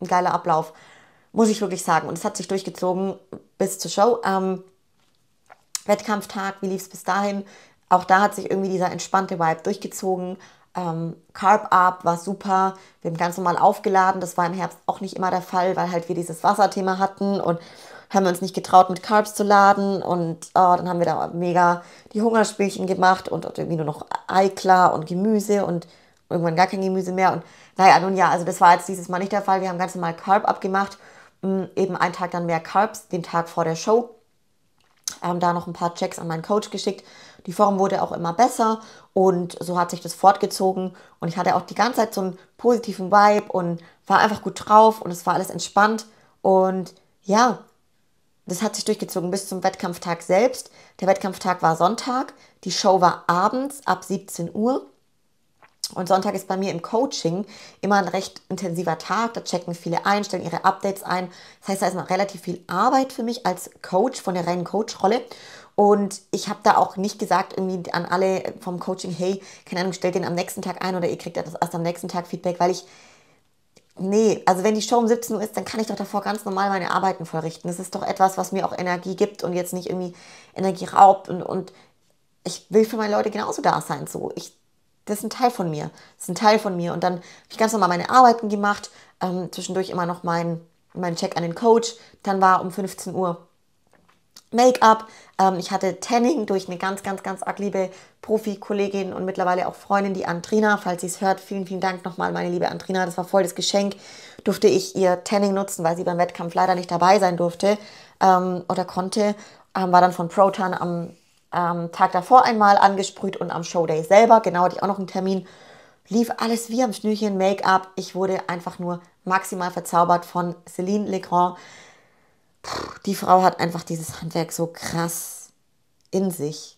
ein geiler Ablauf. Muss ich wirklich sagen. Und es hat sich durchgezogen bis zur Show. Ähm, Wettkampftag, wie lief es bis dahin? Auch da hat sich irgendwie dieser entspannte Vibe durchgezogen. Ähm, Carb Up war super. Wir haben ganz normal aufgeladen. Das war im Herbst auch nicht immer der Fall, weil halt wir dieses Wasserthema hatten und haben uns nicht getraut, mit Carbs zu laden. Und oh, dann haben wir da mega die Hungerspielchen gemacht und irgendwie nur noch Eiklar und Gemüse und irgendwann gar kein Gemüse mehr. Und naja, nun ja, also das war jetzt dieses Mal nicht der Fall. Wir haben ganz normal Carb Up gemacht. Mm, eben einen Tag dann mehr Carbs, den Tag vor der Show ähm, da noch ein paar Checks an meinen Coach geschickt. Die Form wurde auch immer besser und so hat sich das fortgezogen und ich hatte auch die ganze Zeit so einen positiven Vibe und war einfach gut drauf und es war alles entspannt und ja, das hat sich durchgezogen bis zum Wettkampftag selbst. Der Wettkampftag war Sonntag, die Show war abends ab 17 Uhr und Sonntag ist bei mir im Coaching immer ein recht intensiver Tag. Da checken viele ein, stellen ihre Updates ein. Das heißt, da ist noch relativ viel Arbeit für mich als Coach von der reinen Coach-Rolle. Und ich habe da auch nicht gesagt irgendwie an alle vom Coaching, hey, keine Ahnung, stellt den am nächsten Tag ein oder ihr kriegt das erst am nächsten Tag Feedback, weil ich, nee, also wenn die Show um 17 Uhr ist, dann kann ich doch davor ganz normal meine Arbeiten vollrichten. Das ist doch etwas, was mir auch Energie gibt und jetzt nicht irgendwie Energie raubt und, und ich will für meine Leute genauso da sein. So, ich das ist ein Teil von mir. Das ist ein Teil von mir. Und dann habe ich ganz normal meine Arbeiten gemacht, ähm, zwischendurch immer noch meinen mein Check an den Coach. Dann war um 15 Uhr Make-up. Ähm, ich hatte Tanning durch eine ganz, ganz, ganz arg liebe Profi-Kollegin und mittlerweile auch Freundin, die Antrina. Falls sie es hört, vielen, vielen Dank nochmal, meine liebe Antrina. Das war voll das Geschenk. Durfte ich ihr Tanning nutzen, weil sie beim Wettkampf leider nicht dabei sein durfte ähm, oder konnte. Ähm, war dann von Proton am am Tag davor einmal angesprüht und am Showday selber, genau hatte ich auch noch einen Termin, lief alles wie am Schnürchen, Make-up. Ich wurde einfach nur maximal verzaubert von Céline Legrand. die Frau hat einfach dieses Handwerk so krass in sich.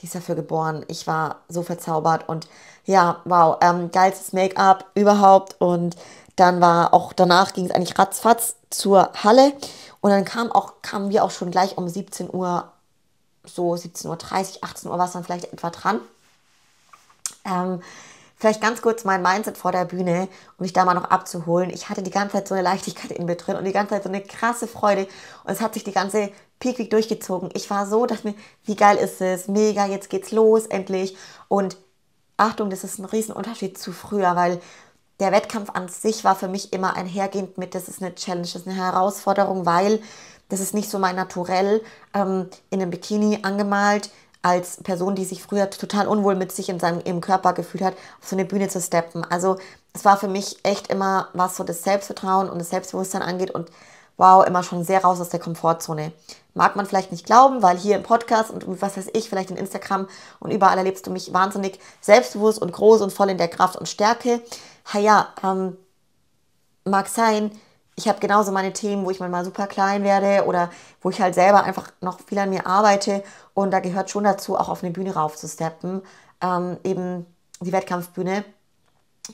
Die ist dafür geboren. Ich war so verzaubert und ja, wow, ähm, geilstes Make-up überhaupt. Und dann war auch danach ging es eigentlich ratzfatz zur Halle. Und dann kam auch, kamen wir auch schon gleich um 17 Uhr so 17.30 Uhr, 18 Uhr war es dann vielleicht etwa dran. Ähm, vielleicht ganz kurz mein Mindset vor der Bühne, um mich da mal noch abzuholen. Ich hatte die ganze Zeit so eine Leichtigkeit in mir drin und die ganze Zeit so eine krasse Freude und es hat sich die ganze Peak Week durchgezogen. Ich war so, dass mir, wie geil ist es, mega, jetzt geht's los endlich und Achtung, das ist ein Riesenunterschied zu früher, weil der Wettkampf an sich war für mich immer einhergehend mit, das ist eine Challenge, das ist eine Herausforderung, weil das ist nicht so mein Naturell ähm, in einem Bikini angemalt, als Person, die sich früher total unwohl mit sich in seinem im Körper gefühlt hat, auf so eine Bühne zu steppen. Also es war für mich echt immer, was so das Selbstvertrauen und das Selbstbewusstsein angeht und wow, immer schon sehr raus aus der Komfortzone. Mag man vielleicht nicht glauben, weil hier im Podcast und was weiß ich, vielleicht in Instagram und überall erlebst du mich wahnsinnig selbstbewusst und groß und voll in der Kraft und Stärke. Ha ja, ähm, mag sein, ich habe genauso meine Themen, wo ich mal super klein werde oder wo ich halt selber einfach noch viel an mir arbeite. Und da gehört schon dazu, auch auf eine Bühne raufzusteppen, ähm, eben die Wettkampfbühne.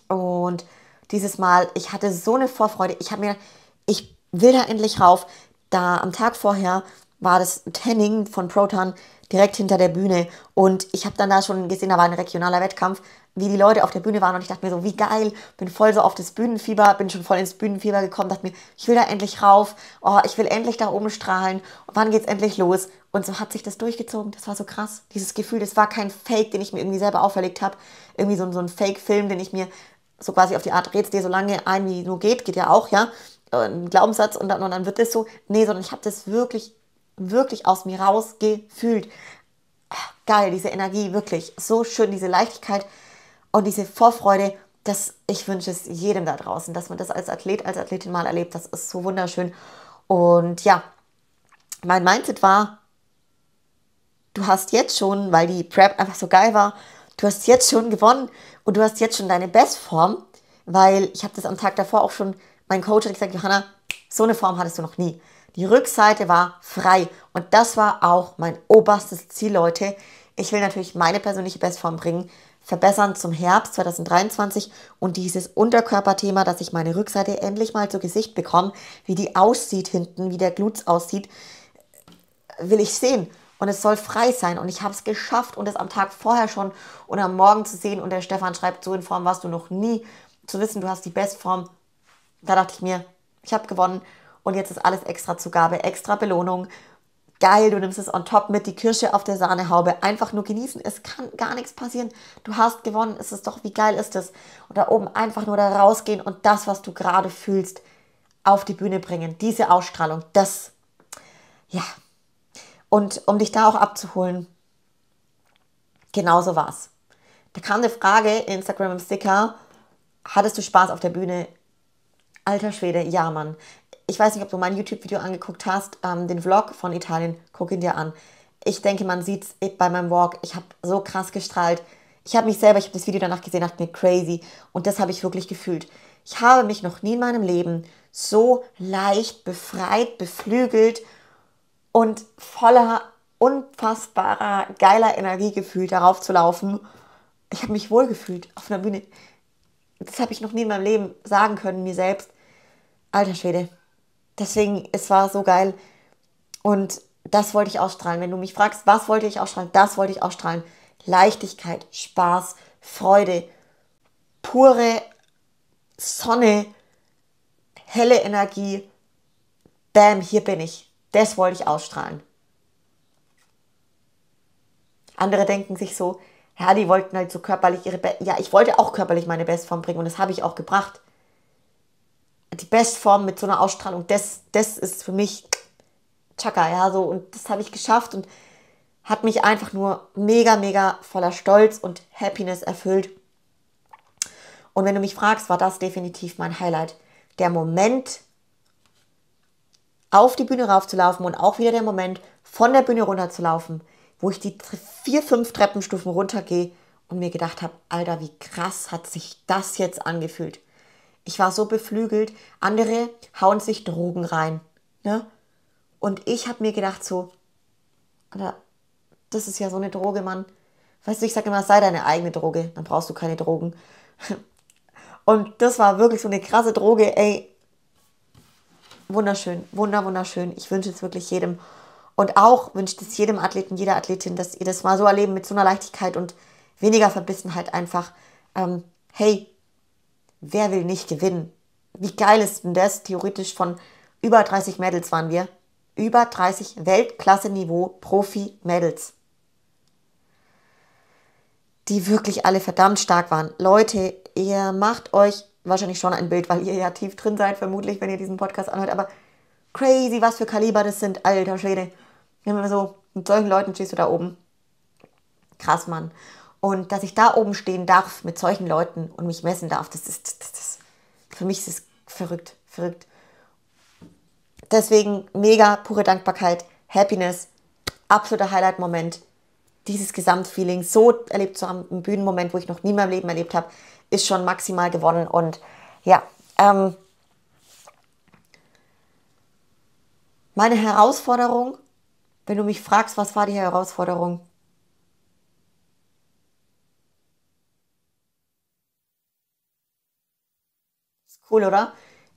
Und dieses Mal, ich hatte so eine Vorfreude. Ich habe mir, ich will da endlich rauf. Da am Tag vorher war das Tanning von Proton direkt hinter der Bühne. Und ich habe dann da schon gesehen, da war ein regionaler Wettkampf, wie die Leute auf der Bühne waren. Und ich dachte mir so, wie geil, bin voll so auf das Bühnenfieber, bin schon voll ins Bühnenfieber gekommen, dachte mir, ich will da endlich rauf, oh, ich will endlich da oben strahlen. Und wann geht's endlich los? Und so hat sich das durchgezogen. Das war so krass. Dieses Gefühl, das war kein Fake, den ich mir irgendwie selber auferlegt habe. Irgendwie so, so ein Fake-Film, den ich mir so quasi auf die Art, redst dir so lange ein, wie nur geht, geht ja auch, ja. Äh, ein Glaubenssatz und dann, und dann wird es so. Nee, sondern ich habe das wirklich wirklich aus mir raus gefühlt. geil, diese Energie, wirklich so schön, diese Leichtigkeit und diese Vorfreude. Das, ich wünsche es jedem da draußen, dass man das als Athlet, als Athletin mal erlebt. Das ist so wunderschön. Und ja, mein Mindset war, du hast jetzt schon, weil die Prep einfach so geil war, du hast jetzt schon gewonnen und du hast jetzt schon deine Bestform, weil ich habe das am Tag davor auch schon, mein Coach hat gesagt, Johanna, so eine Form hattest du noch nie. Die Rückseite war frei und das war auch mein oberstes Ziel, Leute. Ich will natürlich meine persönliche Bestform bringen, verbessern zum Herbst 2023 und dieses Unterkörperthema, dass ich meine Rückseite endlich mal zu Gesicht bekomme, wie die aussieht hinten, wie der Glutz aussieht, will ich sehen. Und es soll frei sein. Und ich habe es geschafft und es am Tag vorher schon und am Morgen zu sehen. Und der Stefan schreibt, so in Form warst du noch nie. Zu wissen, du hast die Bestform. Da dachte ich mir, ich habe gewonnen und jetzt ist alles extra Zugabe, extra Belohnung. Geil, du nimmst es on top mit, die Kirsche auf der Sahnehaube. Einfach nur genießen, es kann gar nichts passieren. Du hast gewonnen, es ist doch, wie geil ist es. Und da oben einfach nur da rausgehen und das, was du gerade fühlst, auf die Bühne bringen. Diese Ausstrahlung, das, ja. Und um dich da auch abzuholen, genauso war's. Da kam eine Frage, Instagram im Sticker, hattest du Spaß auf der Bühne? Alter Schwede, ja Mann ich weiß nicht, ob du mein YouTube-Video angeguckt hast, ähm, den Vlog von Italien, guck ihn dir an. Ich denke, man sieht es bei meinem Walk. Ich habe so krass gestrahlt. Ich habe mich selber, ich habe das Video danach gesehen, dachte mir crazy. Und das habe ich wirklich gefühlt. Ich habe mich noch nie in meinem Leben so leicht befreit, beflügelt und voller unfassbarer, geiler Energie gefühlt, darauf zu laufen. Ich habe mich wohl gefühlt auf einer Bühne. Das habe ich noch nie in meinem Leben sagen können, mir selbst. Alter Schwede, deswegen, es war so geil. Und das wollte ich ausstrahlen. Wenn du mich fragst, was wollte ich ausstrahlen, das wollte ich ausstrahlen. Leichtigkeit, Spaß, Freude, pure Sonne, helle Energie. Bam, hier bin ich. Das wollte ich ausstrahlen. Andere denken sich so, ja, die wollten halt so körperlich ihre, Be ja, ich wollte auch körperlich meine Bestform bringen und das habe ich auch gebracht die Bestform mit so einer Ausstrahlung, das, das ist für mich Chaka, ja, so. Und das habe ich geschafft und hat mich einfach nur mega, mega voller Stolz und Happiness erfüllt. Und wenn du mich fragst, war das definitiv mein Highlight. Der Moment, auf die Bühne raufzulaufen und auch wieder der Moment, von der Bühne runterzulaufen, wo ich die vier, fünf Treppenstufen runtergehe und mir gedacht habe, Alter, wie krass hat sich das jetzt angefühlt. Ich war so beflügelt. Andere hauen sich Drogen rein. Ne? Und ich habe mir gedacht so, das ist ja so eine Droge, Mann. Weißt du, ich sage immer, sei deine eigene Droge, dann brauchst du keine Drogen. Und das war wirklich so eine krasse Droge, ey. Wunderschön, wunder, wunderschön. Ich wünsche es wirklich jedem. Und auch wünscht es jedem Athleten, jeder Athletin, dass ihr das mal so erleben mit so einer Leichtigkeit und weniger Verbissenheit einfach. Ähm, hey, Wer will nicht gewinnen? Wie geil ist denn das? Theoretisch von über 30 Mädels waren wir. Über 30 Weltklasse-Niveau Profi-Mädels. Die wirklich alle verdammt stark waren. Leute, ihr macht euch wahrscheinlich schon ein Bild, weil ihr ja tief drin seid, vermutlich, wenn ihr diesen Podcast anhört. Aber crazy, was für Kaliber das sind, alter Schwede. Immer so, mit solchen Leuten stehst du da oben. Krass, Mann. Und dass ich da oben stehen darf mit solchen Leuten und mich messen darf, das ist, das ist für mich ist es verrückt, verrückt. Deswegen mega pure Dankbarkeit, Happiness, absoluter Highlight-Moment. Dieses Gesamtfeeling so erlebt zu haben, einen Bühnenmoment, wo ich noch nie in meinem Leben erlebt habe, ist schon maximal gewonnen. Und ja, ähm, meine Herausforderung, wenn du mich fragst, was war die Herausforderung? cool, oder?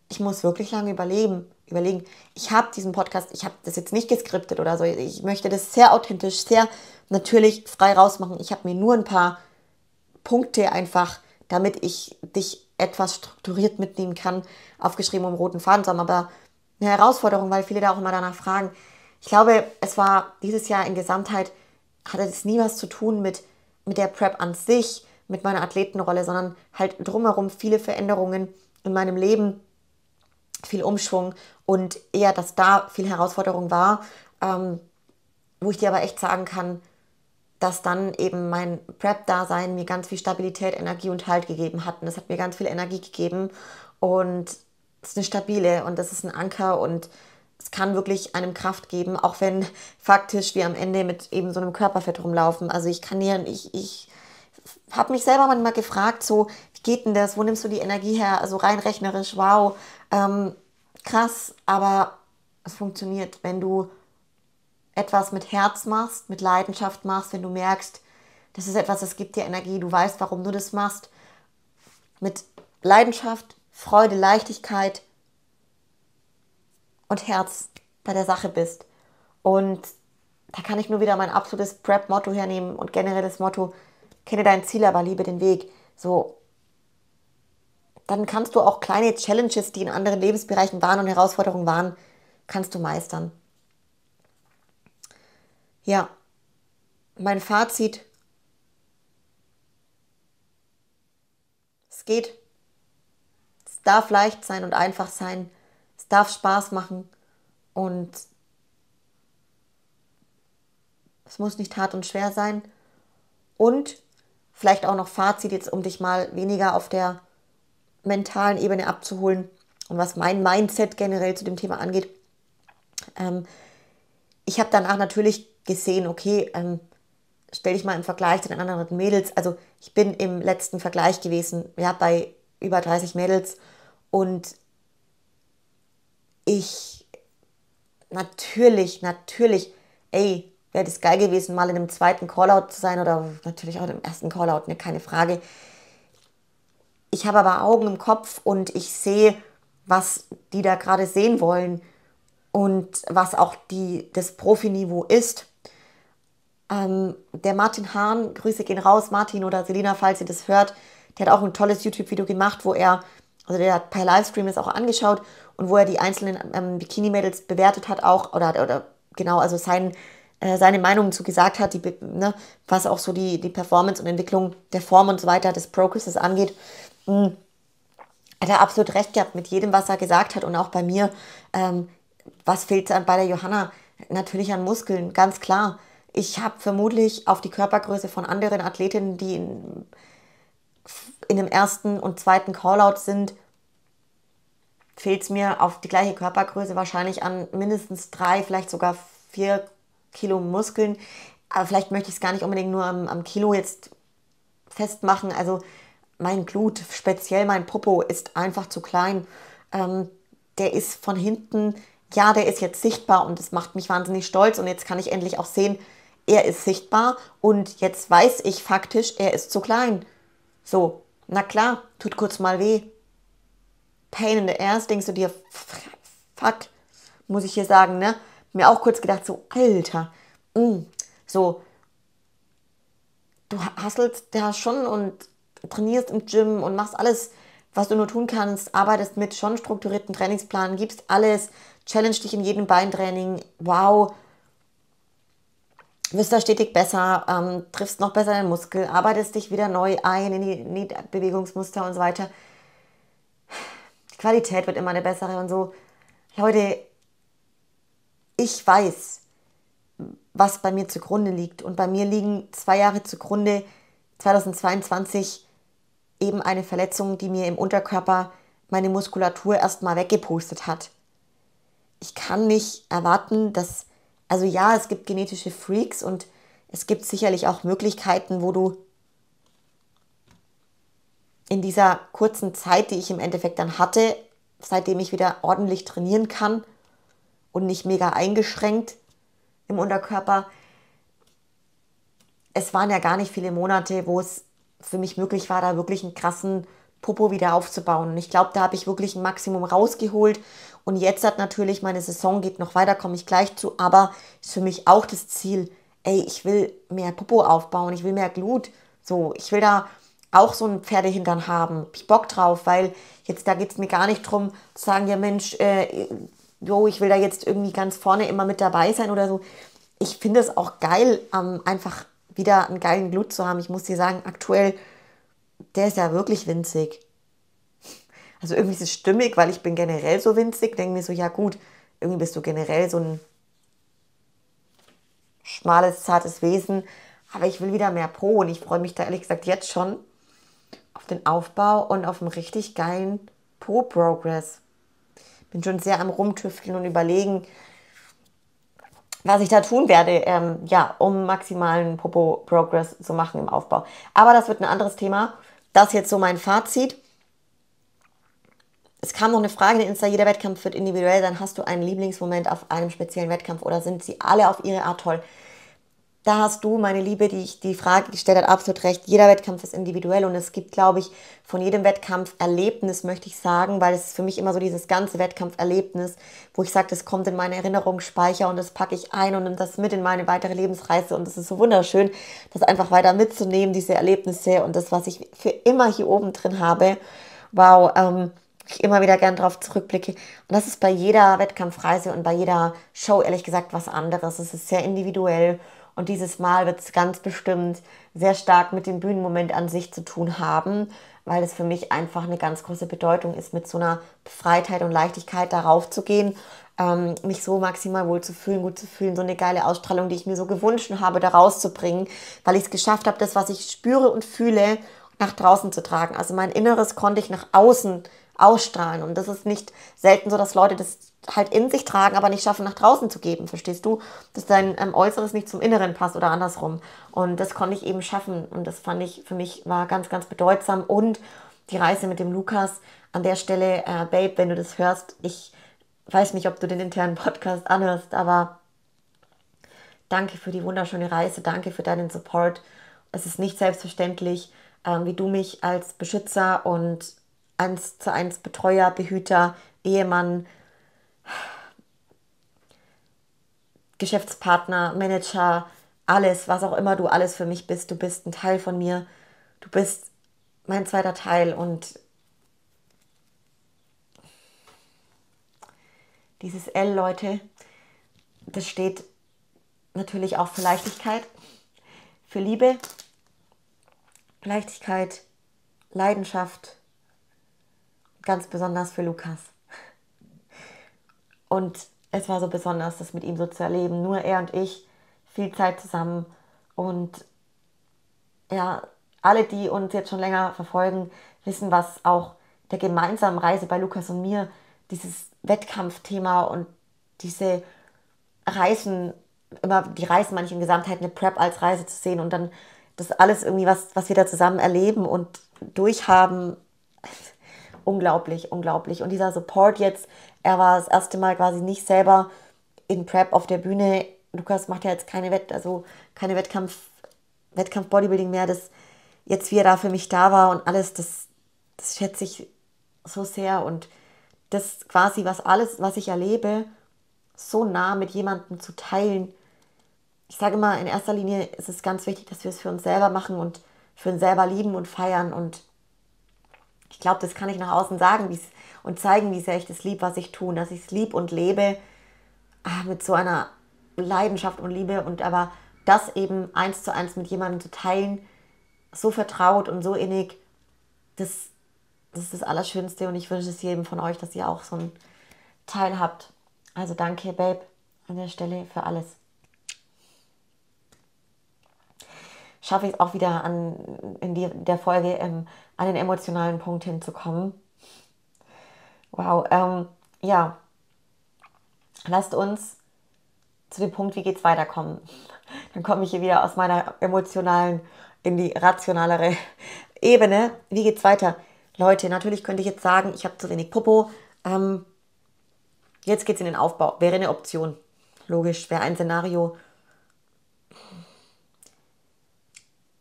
Ich muss wirklich lange überleben, überlegen. Ich habe diesen Podcast, ich habe das jetzt nicht geskriptet oder so. Ich möchte das sehr authentisch, sehr natürlich frei rausmachen. Ich habe mir nur ein paar Punkte einfach, damit ich dich etwas strukturiert mitnehmen kann, aufgeschrieben um roten Faden zu haben. Aber eine Herausforderung, weil viele da auch immer danach fragen. Ich glaube, es war dieses Jahr in Gesamtheit, hatte das nie was zu tun mit, mit der Prep an sich, mit meiner Athletenrolle, sondern halt drumherum viele Veränderungen, in meinem Leben viel Umschwung und eher, dass da viel Herausforderung war, ähm, wo ich dir aber echt sagen kann, dass dann eben mein Prep-Dasein mir ganz viel Stabilität, Energie und Halt gegeben hat. Und das hat mir ganz viel Energie gegeben und es ist eine stabile und das ist ein Anker und es kann wirklich einem Kraft geben, auch wenn faktisch wir am Ende mit eben so einem Körperfett rumlaufen. Also ich kann ja, ich, ich habe mich selber manchmal gefragt, so geht denn das? Wo nimmst du die Energie her? Also rein rechnerisch, wow, ähm, krass, aber es funktioniert, wenn du etwas mit Herz machst, mit Leidenschaft machst, wenn du merkst, das ist etwas, das gibt dir Energie, du weißt, warum du das machst, mit Leidenschaft, Freude, Leichtigkeit und Herz bei der Sache bist. Und da kann ich nur wieder mein absolutes Prep-Motto hernehmen und generell das Motto, kenne dein Ziel, aber liebe den Weg. So, dann kannst du auch kleine Challenges, die in anderen Lebensbereichen waren und Herausforderungen waren, kannst du meistern. Ja, mein Fazit. Es geht. Es darf leicht sein und einfach sein. Es darf Spaß machen und es muss nicht hart und schwer sein. Und vielleicht auch noch Fazit jetzt, um dich mal weniger auf der mentalen Ebene abzuholen und was mein Mindset generell zu dem Thema angeht. Ähm, ich habe danach natürlich gesehen, okay, ähm, stell dich mal im Vergleich zu den anderen Mädels. Also ich bin im letzten Vergleich gewesen, ja, bei über 30 Mädels und ich natürlich, natürlich, ey, wäre das geil gewesen, mal in einem zweiten Callout zu sein oder natürlich auch im ersten Callout, ne, keine Frage. Ich habe aber Augen im Kopf und ich sehe, was die da gerade sehen wollen und was auch die, das Profiniveau ist. Ähm, der Martin Hahn, Grüße gehen raus, Martin oder Selina, falls ihr das hört, der hat auch ein tolles YouTube-Video gemacht, wo er, also der hat per Livestream es auch angeschaut und wo er die einzelnen ähm, Bikini-Mädels bewertet hat auch, oder, oder genau, also sein, äh, seine Meinung zu gesagt hat, die, ne, was auch so die, die Performance und Entwicklung der Form und so weiter des Progresses angeht mh, hm. hat er absolut recht gehabt mit jedem, was er gesagt hat und auch bei mir. Ähm, was fehlt bei der Johanna? Natürlich an Muskeln, ganz klar. Ich habe vermutlich auf die Körpergröße von anderen Athletinnen, die in, in dem ersten und zweiten Callout sind, fehlt es mir auf die gleiche Körpergröße wahrscheinlich an mindestens drei, vielleicht sogar vier Kilo Muskeln. Aber vielleicht möchte ich es gar nicht unbedingt nur am, am Kilo jetzt festmachen. Also mein Glut, speziell mein Popo, ist einfach zu klein. Ähm, der ist von hinten, ja, der ist jetzt sichtbar und das macht mich wahnsinnig stolz. Und jetzt kann ich endlich auch sehen, er ist sichtbar und jetzt weiß ich faktisch, er ist zu klein. So, na klar, tut kurz mal weh. Pain in the ass, denkst du dir, fuck, muss ich hier sagen, ne? Mir auch kurz gedacht, so, Alter, mm, so, du hasselst da schon und trainierst im Gym und machst alles, was du nur tun kannst, arbeitest mit schon strukturierten Trainingsplänen, gibst alles, challenge dich in jedem Beintraining, wow, wirst da stetig besser, ähm, triffst noch besser den Muskel, arbeitest dich wieder neu ein in die, in die Bewegungsmuster und so weiter. Die Qualität wird immer eine bessere und so. Leute, ich weiß, was bei mir zugrunde liegt. Und bei mir liegen zwei Jahre zugrunde, 2022, eben eine Verletzung, die mir im Unterkörper meine Muskulatur erstmal weggepustet hat. Ich kann nicht erwarten, dass, also ja, es gibt genetische Freaks und es gibt sicherlich auch Möglichkeiten, wo du in dieser kurzen Zeit, die ich im Endeffekt dann hatte, seitdem ich wieder ordentlich trainieren kann und nicht mega eingeschränkt im Unterkörper, es waren ja gar nicht viele Monate, wo es für mich möglich war, da wirklich einen krassen Popo wieder aufzubauen. Und ich glaube, da habe ich wirklich ein Maximum rausgeholt. Und jetzt hat natürlich meine Saison geht noch weiter, komme ich gleich zu, aber ist für mich auch das Ziel, ey, ich will mehr Popo aufbauen, ich will mehr Glut. So, ich will da auch so ein Pferdehintern haben. Ich Bock drauf, weil jetzt da geht es mir gar nicht drum zu sagen, ja Mensch, äh, jo, ich will da jetzt irgendwie ganz vorne immer mit dabei sein oder so. Ich finde es auch geil, ähm, einfach wieder einen geilen Glut zu haben. Ich muss dir sagen, aktuell, der ist ja wirklich winzig. Also irgendwie ist es stimmig, weil ich bin generell so winzig, denke mir so, ja gut, irgendwie bist du generell so ein schmales, zartes Wesen, aber ich will wieder mehr Pro und ich freue mich da ehrlich gesagt jetzt schon auf den Aufbau und auf einen richtig geilen Pro-Progress. Bin schon sehr am Rumtüfteln und überlegen, was ich da tun werde, ähm, ja, um maximalen Popo-Progress zu machen im Aufbau. Aber das wird ein anderes Thema. Das ist jetzt so mein Fazit. Es kam noch eine Frage, der Insta, jeder Wettkampf wird individuell, dann hast du einen Lieblingsmoment auf einem speziellen Wettkampf oder sind sie alle auf ihre Art toll? da hast du, meine Liebe, die ich die Frage gestellt hat, absolut recht. Jeder Wettkampf ist individuell und es gibt, glaube ich, von jedem Wettkampf Erlebnis, möchte ich sagen, weil es für mich immer so dieses ganze Wettkampferlebnis, wo ich sage, das kommt in meine Erinnerungsspeicher und das packe ich ein und nehme das mit in meine weitere Lebensreise und es ist so wunderschön, das einfach weiter mitzunehmen, diese Erlebnisse und das, was ich für immer hier oben drin habe. Wow, ähm, ich immer wieder gern darauf zurückblicke. Und das ist bei jeder Wettkampfreise und bei jeder Show, ehrlich gesagt, was anderes. Es ist sehr individuell. Und dieses Mal wird es ganz bestimmt sehr stark mit dem Bühnenmoment an sich zu tun haben, weil es für mich einfach eine ganz große Bedeutung ist, mit so einer Befreitheit und Leichtigkeit darauf zu gehen, ähm, mich so maximal wohl zu fühlen, gut zu fühlen, so eine geile Ausstrahlung, die ich mir so gewünscht habe, da rauszubringen, weil ich es geschafft habe, das, was ich spüre und fühle, nach draußen zu tragen. Also mein Inneres konnte ich nach außen ausstrahlen. Und das ist nicht selten so, dass Leute das halt in sich tragen, aber nicht schaffen, nach draußen zu geben. Verstehst du? Dass dein ähm, Äußeres nicht zum Inneren passt oder andersrum. Und das konnte ich eben schaffen. Und das fand ich für mich war ganz, ganz bedeutsam. Und die Reise mit dem Lukas an der Stelle, äh, Babe, wenn du das hörst, ich weiß nicht, ob du den internen Podcast anhörst, aber danke für die wunderschöne Reise, danke für deinen Support. Es ist nicht selbstverständlich, ähm, wie du mich als Beschützer und eins zu eins Betreuer, Behüter, Ehemann, Geschäftspartner, Manager, alles, was auch immer du alles für mich bist. Du bist ein Teil von mir. Du bist mein zweiter Teil und dieses L, Leute, das steht natürlich auch für Leichtigkeit, für Liebe, Leichtigkeit, Leidenschaft, ganz besonders für Lukas. Und es war so besonders, das mit ihm so zu erleben. Nur er und ich, viel Zeit zusammen. Und ja, alle, die uns jetzt schon länger verfolgen, wissen, was auch der gemeinsamen Reise bei Lukas und mir, dieses Wettkampfthema und diese Reisen, immer die Reisen manchmal in Gesamtheit, eine Prep als Reise zu sehen und dann das alles irgendwie, was, was wir da zusammen erleben und durchhaben, unglaublich, unglaublich. Und dieser Support jetzt, er war das erste Mal quasi nicht selber in Prep auf der Bühne. Lukas macht ja jetzt keine Wett, also keine Wettkampf, Wettkampf Bodybuilding mehr. Das jetzt, wie er da für mich da war und alles, das, das schätze ich so sehr. Und das quasi, was alles, was ich erlebe, so nah mit jemandem zu teilen. Ich sage immer, in erster Linie ist es ganz wichtig, dass wir es für uns selber machen und für uns selber lieben und feiern und ich glaube, das kann ich nach außen sagen und zeigen, wie sehr ich das liebe, was ich tue, dass ich es lieb und lebe ach, mit so einer Leidenschaft und Liebe und aber das eben eins zu eins mit jemandem zu teilen, so vertraut und so innig, das, das ist das Allerschönste und ich wünsche es jedem von euch, dass ihr auch so einen Teil habt. Also danke, Babe, an der Stelle für alles. schaffe ich es auch wieder an, in die, der Folge ähm, an den emotionalen Punkt hinzukommen. Wow, ähm, ja. Lasst uns zu dem Punkt, wie geht's weiterkommen. Dann komme ich hier wieder aus meiner emotionalen in die rationalere Ebene. Wie geht's weiter? Leute, natürlich könnte ich jetzt sagen, ich habe zu wenig Popo. Ähm, jetzt geht's in den Aufbau. Wäre eine Option. Logisch, wäre ein Szenario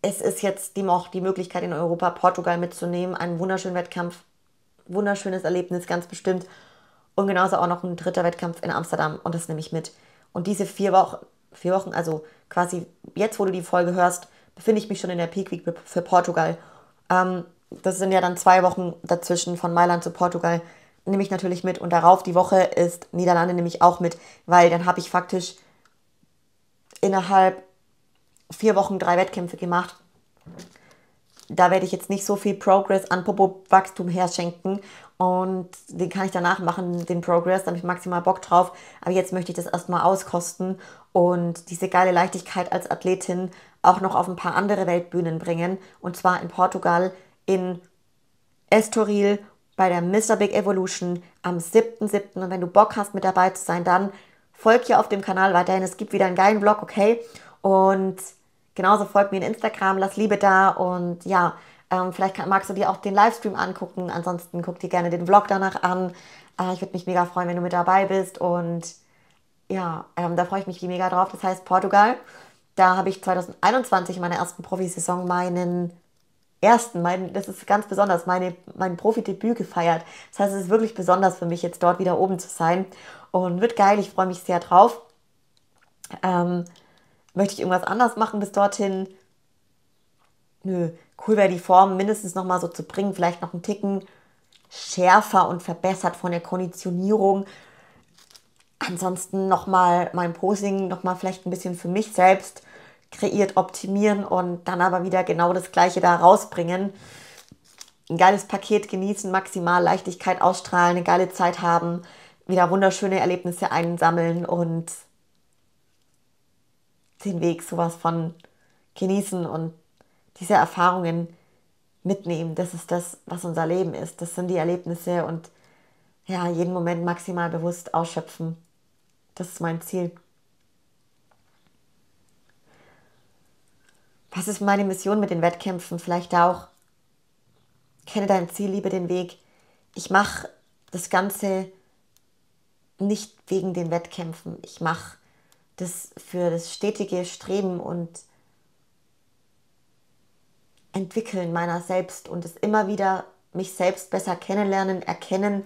es ist jetzt die, auch die Möglichkeit in Europa Portugal mitzunehmen, Ein wunderschöner Wettkampf, wunderschönes Erlebnis ganz bestimmt und genauso auch noch ein dritter Wettkampf in Amsterdam und das nehme ich mit. Und diese vier Wochen, vier Wochen, also quasi jetzt, wo du die Folge hörst, befinde ich mich schon in der Peak Week für Portugal. Ähm, das sind ja dann zwei Wochen dazwischen von Mailand zu Portugal, nehme ich natürlich mit. Und darauf die Woche ist Niederlande nämlich auch mit, weil dann habe ich faktisch innerhalb vier Wochen drei Wettkämpfe gemacht. Da werde ich jetzt nicht so viel Progress an Popo-Wachstum herschenken und den kann ich danach machen, den Progress, da habe ich maximal Bock drauf. Aber jetzt möchte ich das erstmal auskosten und diese geile Leichtigkeit als Athletin auch noch auf ein paar andere Weltbühnen bringen. Und zwar in Portugal, in Estoril bei der Mr. Big Evolution am 7.7. Und wenn du Bock hast, mit dabei zu sein, dann folg hier auf dem Kanal weiterhin. Es gibt wieder einen geilen Vlog, okay? Und Genauso folgt mir in Instagram, lass Liebe da und ja, ähm, vielleicht kann, magst du dir auch den Livestream angucken. Ansonsten guck dir gerne den Vlog danach an. Äh, ich würde mich mega freuen, wenn du mit dabei bist und ja, ähm, da freue ich mich mega drauf. Das heißt Portugal. Da habe ich 2021 in meiner ersten Profisaison meinen ersten, mein, das ist ganz besonders, meine, mein Profidebüt gefeiert. Das heißt, es ist wirklich besonders für mich, jetzt dort wieder oben zu sein. Und wird geil, ich freue mich sehr drauf. Ähm, möchte ich irgendwas anders machen bis dorthin? Nö, cool wäre die Form mindestens nochmal so zu bringen, vielleicht noch einen Ticken schärfer und verbessert von der Konditionierung. Ansonsten nochmal mein Posing, nochmal vielleicht ein bisschen für mich selbst kreiert, optimieren und dann aber wieder genau das Gleiche da rausbringen. Ein geiles Paket genießen, maximal Leichtigkeit ausstrahlen, eine geile Zeit haben, wieder wunderschöne Erlebnisse einsammeln und den Weg sowas von genießen und diese Erfahrungen mitnehmen. Das ist das, was unser Leben ist. Das sind die Erlebnisse und ja, jeden Moment maximal bewusst ausschöpfen. Das ist mein Ziel. Was ist meine Mission mit den Wettkämpfen? Vielleicht auch. Kenne dein Ziel, liebe den Weg. Ich mache das Ganze nicht wegen den Wettkämpfen. Ich mache das für das stetige Streben und Entwickeln meiner selbst und es immer wieder mich selbst besser kennenlernen, erkennen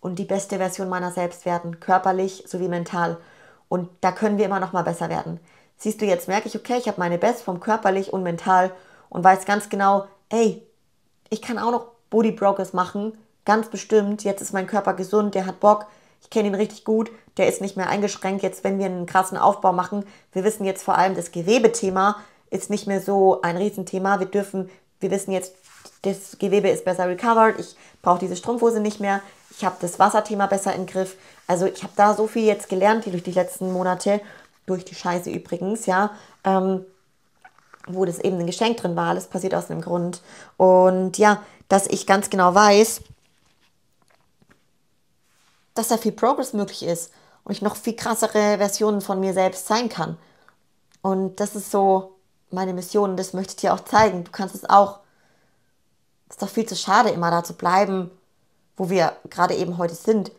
und die beste Version meiner selbst werden, körperlich sowie mental. Und da können wir immer noch mal besser werden. Siehst du, jetzt merke ich, okay, ich habe meine Best vom körperlich und mental und weiß ganz genau, ey, ich kann auch noch Body Progress machen, ganz bestimmt. Jetzt ist mein Körper gesund, der hat Bock, ich kenne ihn richtig gut, der ist nicht mehr eingeschränkt. Jetzt, wenn wir einen krassen Aufbau machen, wir wissen jetzt vor allem, das Gewebethema ist nicht mehr so ein Riesenthema. Wir dürfen, wir wissen jetzt, das Gewebe ist besser recovered, ich brauche diese Strumpfhose nicht mehr, ich habe das Wasserthema besser im Griff. Also ich habe da so viel jetzt gelernt, die durch die letzten Monate, durch die Scheiße übrigens, ja, ähm, wo das eben ein Geschenk drin war, alles passiert aus einem Grund. Und ja, dass ich ganz genau weiß, dass da viel Progress möglich ist und ich noch viel krassere Versionen von mir selbst sein kann. Und das ist so meine Mission das möchte ich dir auch zeigen. Du kannst es auch. Es ist doch viel zu schade, immer da zu bleiben, wo wir gerade eben heute sind.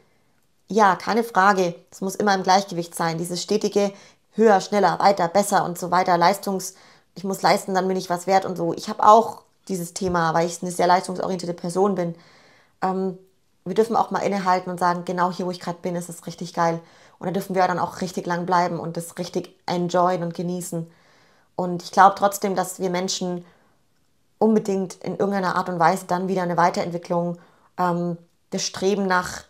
Ja, keine Frage, es muss immer im Gleichgewicht sein. Dieses stetige höher, schneller, weiter, besser und so weiter, Leistungs, ich muss leisten, dann bin ich was wert und so. Ich habe auch dieses Thema, weil ich eine sehr leistungsorientierte Person bin. Ähm, wir dürfen auch mal innehalten und sagen, genau hier, wo ich gerade bin, ist es richtig geil. Und da dürfen wir dann auch richtig lang bleiben und das richtig enjoyen und genießen. Und ich glaube trotzdem, dass wir Menschen unbedingt in irgendeiner Art und Weise dann wieder eine Weiterentwicklung, ähm, das Streben nach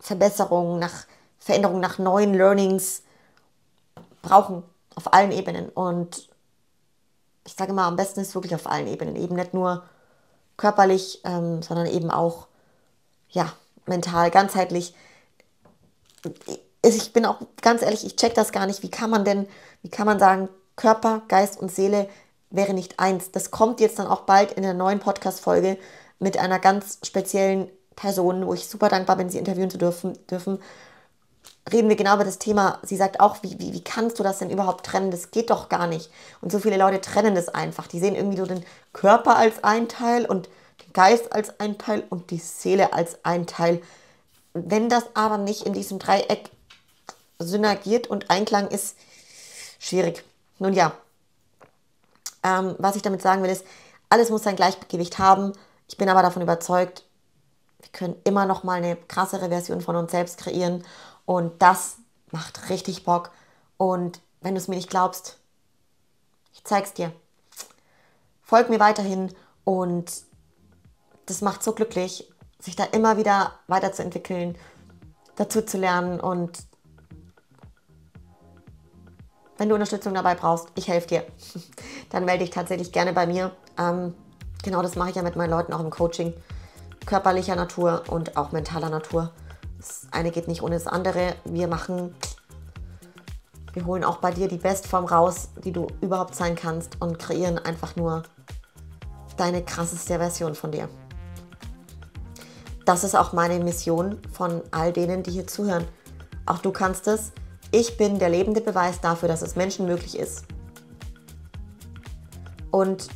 Verbesserung, nach Veränderung, nach neuen Learnings brauchen auf allen Ebenen. Und ich sage immer, am besten ist wirklich auf allen Ebenen, eben nicht nur körperlich, ähm, sondern eben auch ja, mental, ganzheitlich. Ich bin auch ganz ehrlich, ich check das gar nicht. Wie kann man denn, wie kann man sagen, Körper, Geist und Seele wäre nicht eins? Das kommt jetzt dann auch bald in der neuen Podcast-Folge mit einer ganz speziellen Person, wo ich super dankbar bin, sie interviewen zu dürfen. dürfen reden wir genau über das Thema. Sie sagt auch, wie, wie, wie kannst du das denn überhaupt trennen? Das geht doch gar nicht. Und so viele Leute trennen das einfach. Die sehen irgendwie so den Körper als ein Teil und Geist als ein Teil und die Seele als ein Teil. Wenn das aber nicht in diesem Dreieck synergiert und Einklang ist, schwierig. Nun ja, ähm, was ich damit sagen will, ist, alles muss sein Gleichgewicht haben. Ich bin aber davon überzeugt, wir können immer noch mal eine krassere Version von uns selbst kreieren und das macht richtig Bock. Und wenn du es mir nicht glaubst, ich zeig's dir. Folg mir weiterhin und das macht so glücklich, sich da immer wieder weiterzuentwickeln, dazu zu lernen und wenn du Unterstützung dabei brauchst, ich helfe dir, dann melde dich tatsächlich gerne bei mir. Ähm, genau das mache ich ja mit meinen Leuten auch im Coaching, körperlicher Natur und auch mentaler Natur. Das eine geht nicht ohne das andere. Wir machen, wir holen auch bei dir die Bestform raus, die du überhaupt sein kannst und kreieren einfach nur deine krasseste Version von dir. Das ist auch meine Mission von all denen, die hier zuhören. Auch du kannst es. Ich bin der lebende Beweis dafür, dass es Menschen möglich ist. Und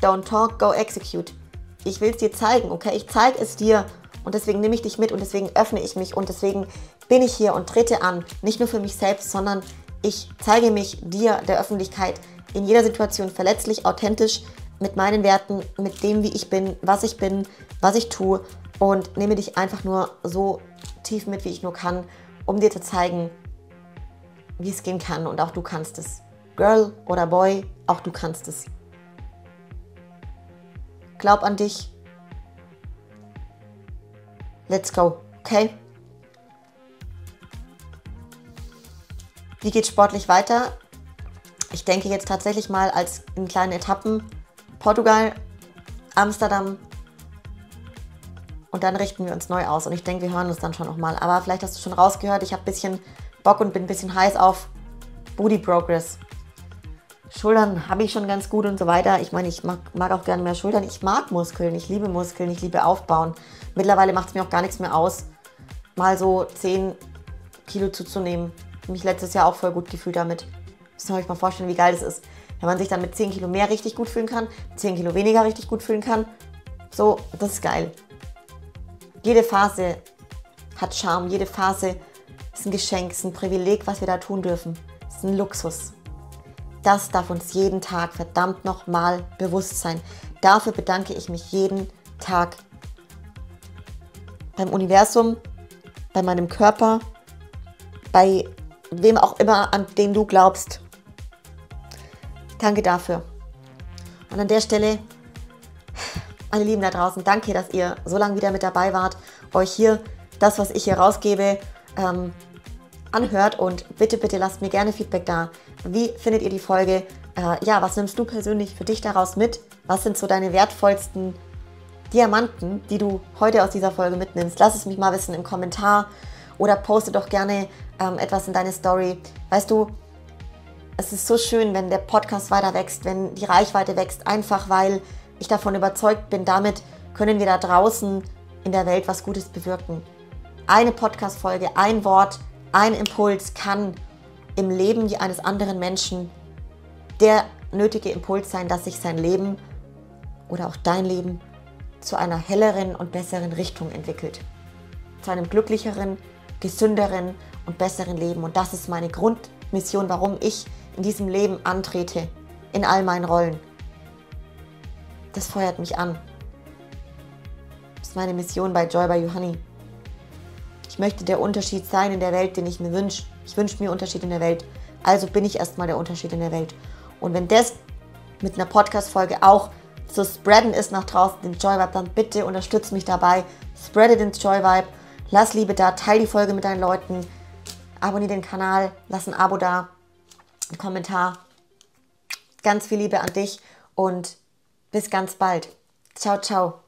don't talk, go execute. Ich will es dir zeigen, okay? Ich zeige es dir und deswegen nehme ich dich mit und deswegen öffne ich mich und deswegen bin ich hier und trete an. Nicht nur für mich selbst, sondern ich zeige mich dir, der Öffentlichkeit, in jeder Situation verletzlich, authentisch, mit meinen Werten, mit dem, wie ich bin, was ich bin, was ich tue und nehme dich einfach nur so tief mit, wie ich nur kann, um dir zu zeigen, wie es gehen kann und auch du kannst es. Girl oder Boy, auch du kannst es. Glaub an dich. Let's go, okay? Wie geht sportlich weiter? Ich denke jetzt tatsächlich mal als in kleinen Etappen Portugal, Amsterdam und dann richten wir uns neu aus. Und ich denke, wir hören uns dann schon nochmal. Aber vielleicht hast du schon rausgehört, ich habe ein bisschen Bock und bin ein bisschen heiß auf Booty Progress. Schultern habe ich schon ganz gut und so weiter. Ich meine, ich mag, mag, auch gerne mehr Schultern. Ich mag Muskeln, ich liebe Muskeln, ich liebe Aufbauen. Mittlerweile macht es mir auch gar nichts mehr aus, mal so 10 Kilo zuzunehmen. Mich letztes Jahr auch voll gut gefühlt damit. Müssen euch mal vorstellen, wie geil das ist. Wenn man sich dann mit 10 Kilo mehr richtig gut fühlen kann, 10 Kilo weniger richtig gut fühlen kann, so, das ist geil. Jede Phase hat Charme, jede Phase ist ein Geschenk, ist ein Privileg, was wir da tun dürfen. Ist ein Luxus. Das darf uns jeden Tag verdammt nochmal bewusst sein. Dafür bedanke ich mich jeden Tag. Beim Universum, bei meinem Körper, bei wem auch immer, an den du glaubst. Danke dafür. Und an der Stelle, meine Lieben da draußen, danke, dass ihr so lange wieder mit dabei wart, euch hier das, was ich hier rausgebe, ähm, anhört und bitte, bitte lasst mir gerne Feedback da. Wie findet ihr die Folge? Äh, ja, was nimmst du persönlich für dich daraus mit? Was sind so deine wertvollsten Diamanten, die du heute aus dieser Folge mitnimmst? Lass es mich mal wissen im Kommentar oder poste doch gerne ähm, etwas in deine Story. Weißt du, es ist so schön, wenn der Podcast weiter wächst, wenn die Reichweite wächst, einfach weil ich davon überzeugt bin, damit können wir da draußen in der Welt was Gutes bewirken. Eine Podcast-Folge, ein Wort, ein Impuls kann im Leben eines anderen Menschen der nötige Impuls sein, dass sich sein Leben oder auch dein Leben zu einer helleren und besseren Richtung entwickelt. Zu einem glücklicheren, gesünderen und besseren Leben. Und das ist meine Grundmission, warum ich in diesem Leben antrete, in all meinen Rollen. Das feuert mich an. Das ist meine Mission bei Joy by Johanni. Ich möchte der Unterschied sein in der Welt, den ich mir wünsche. Ich wünsche mir Unterschied in der Welt. Also bin ich erstmal der Unterschied in der Welt. Und wenn das mit einer Podcast-Folge auch zu spreaden ist nach draußen, den Joy-Vibe, dann bitte unterstütze mich dabei. Spreade den Joy-Vibe. Lass Liebe da, Teil die Folge mit deinen Leuten. Abonniere den Kanal, lass ein Abo da einen Kommentar. Ganz viel Liebe an dich und bis ganz bald. Ciao, ciao.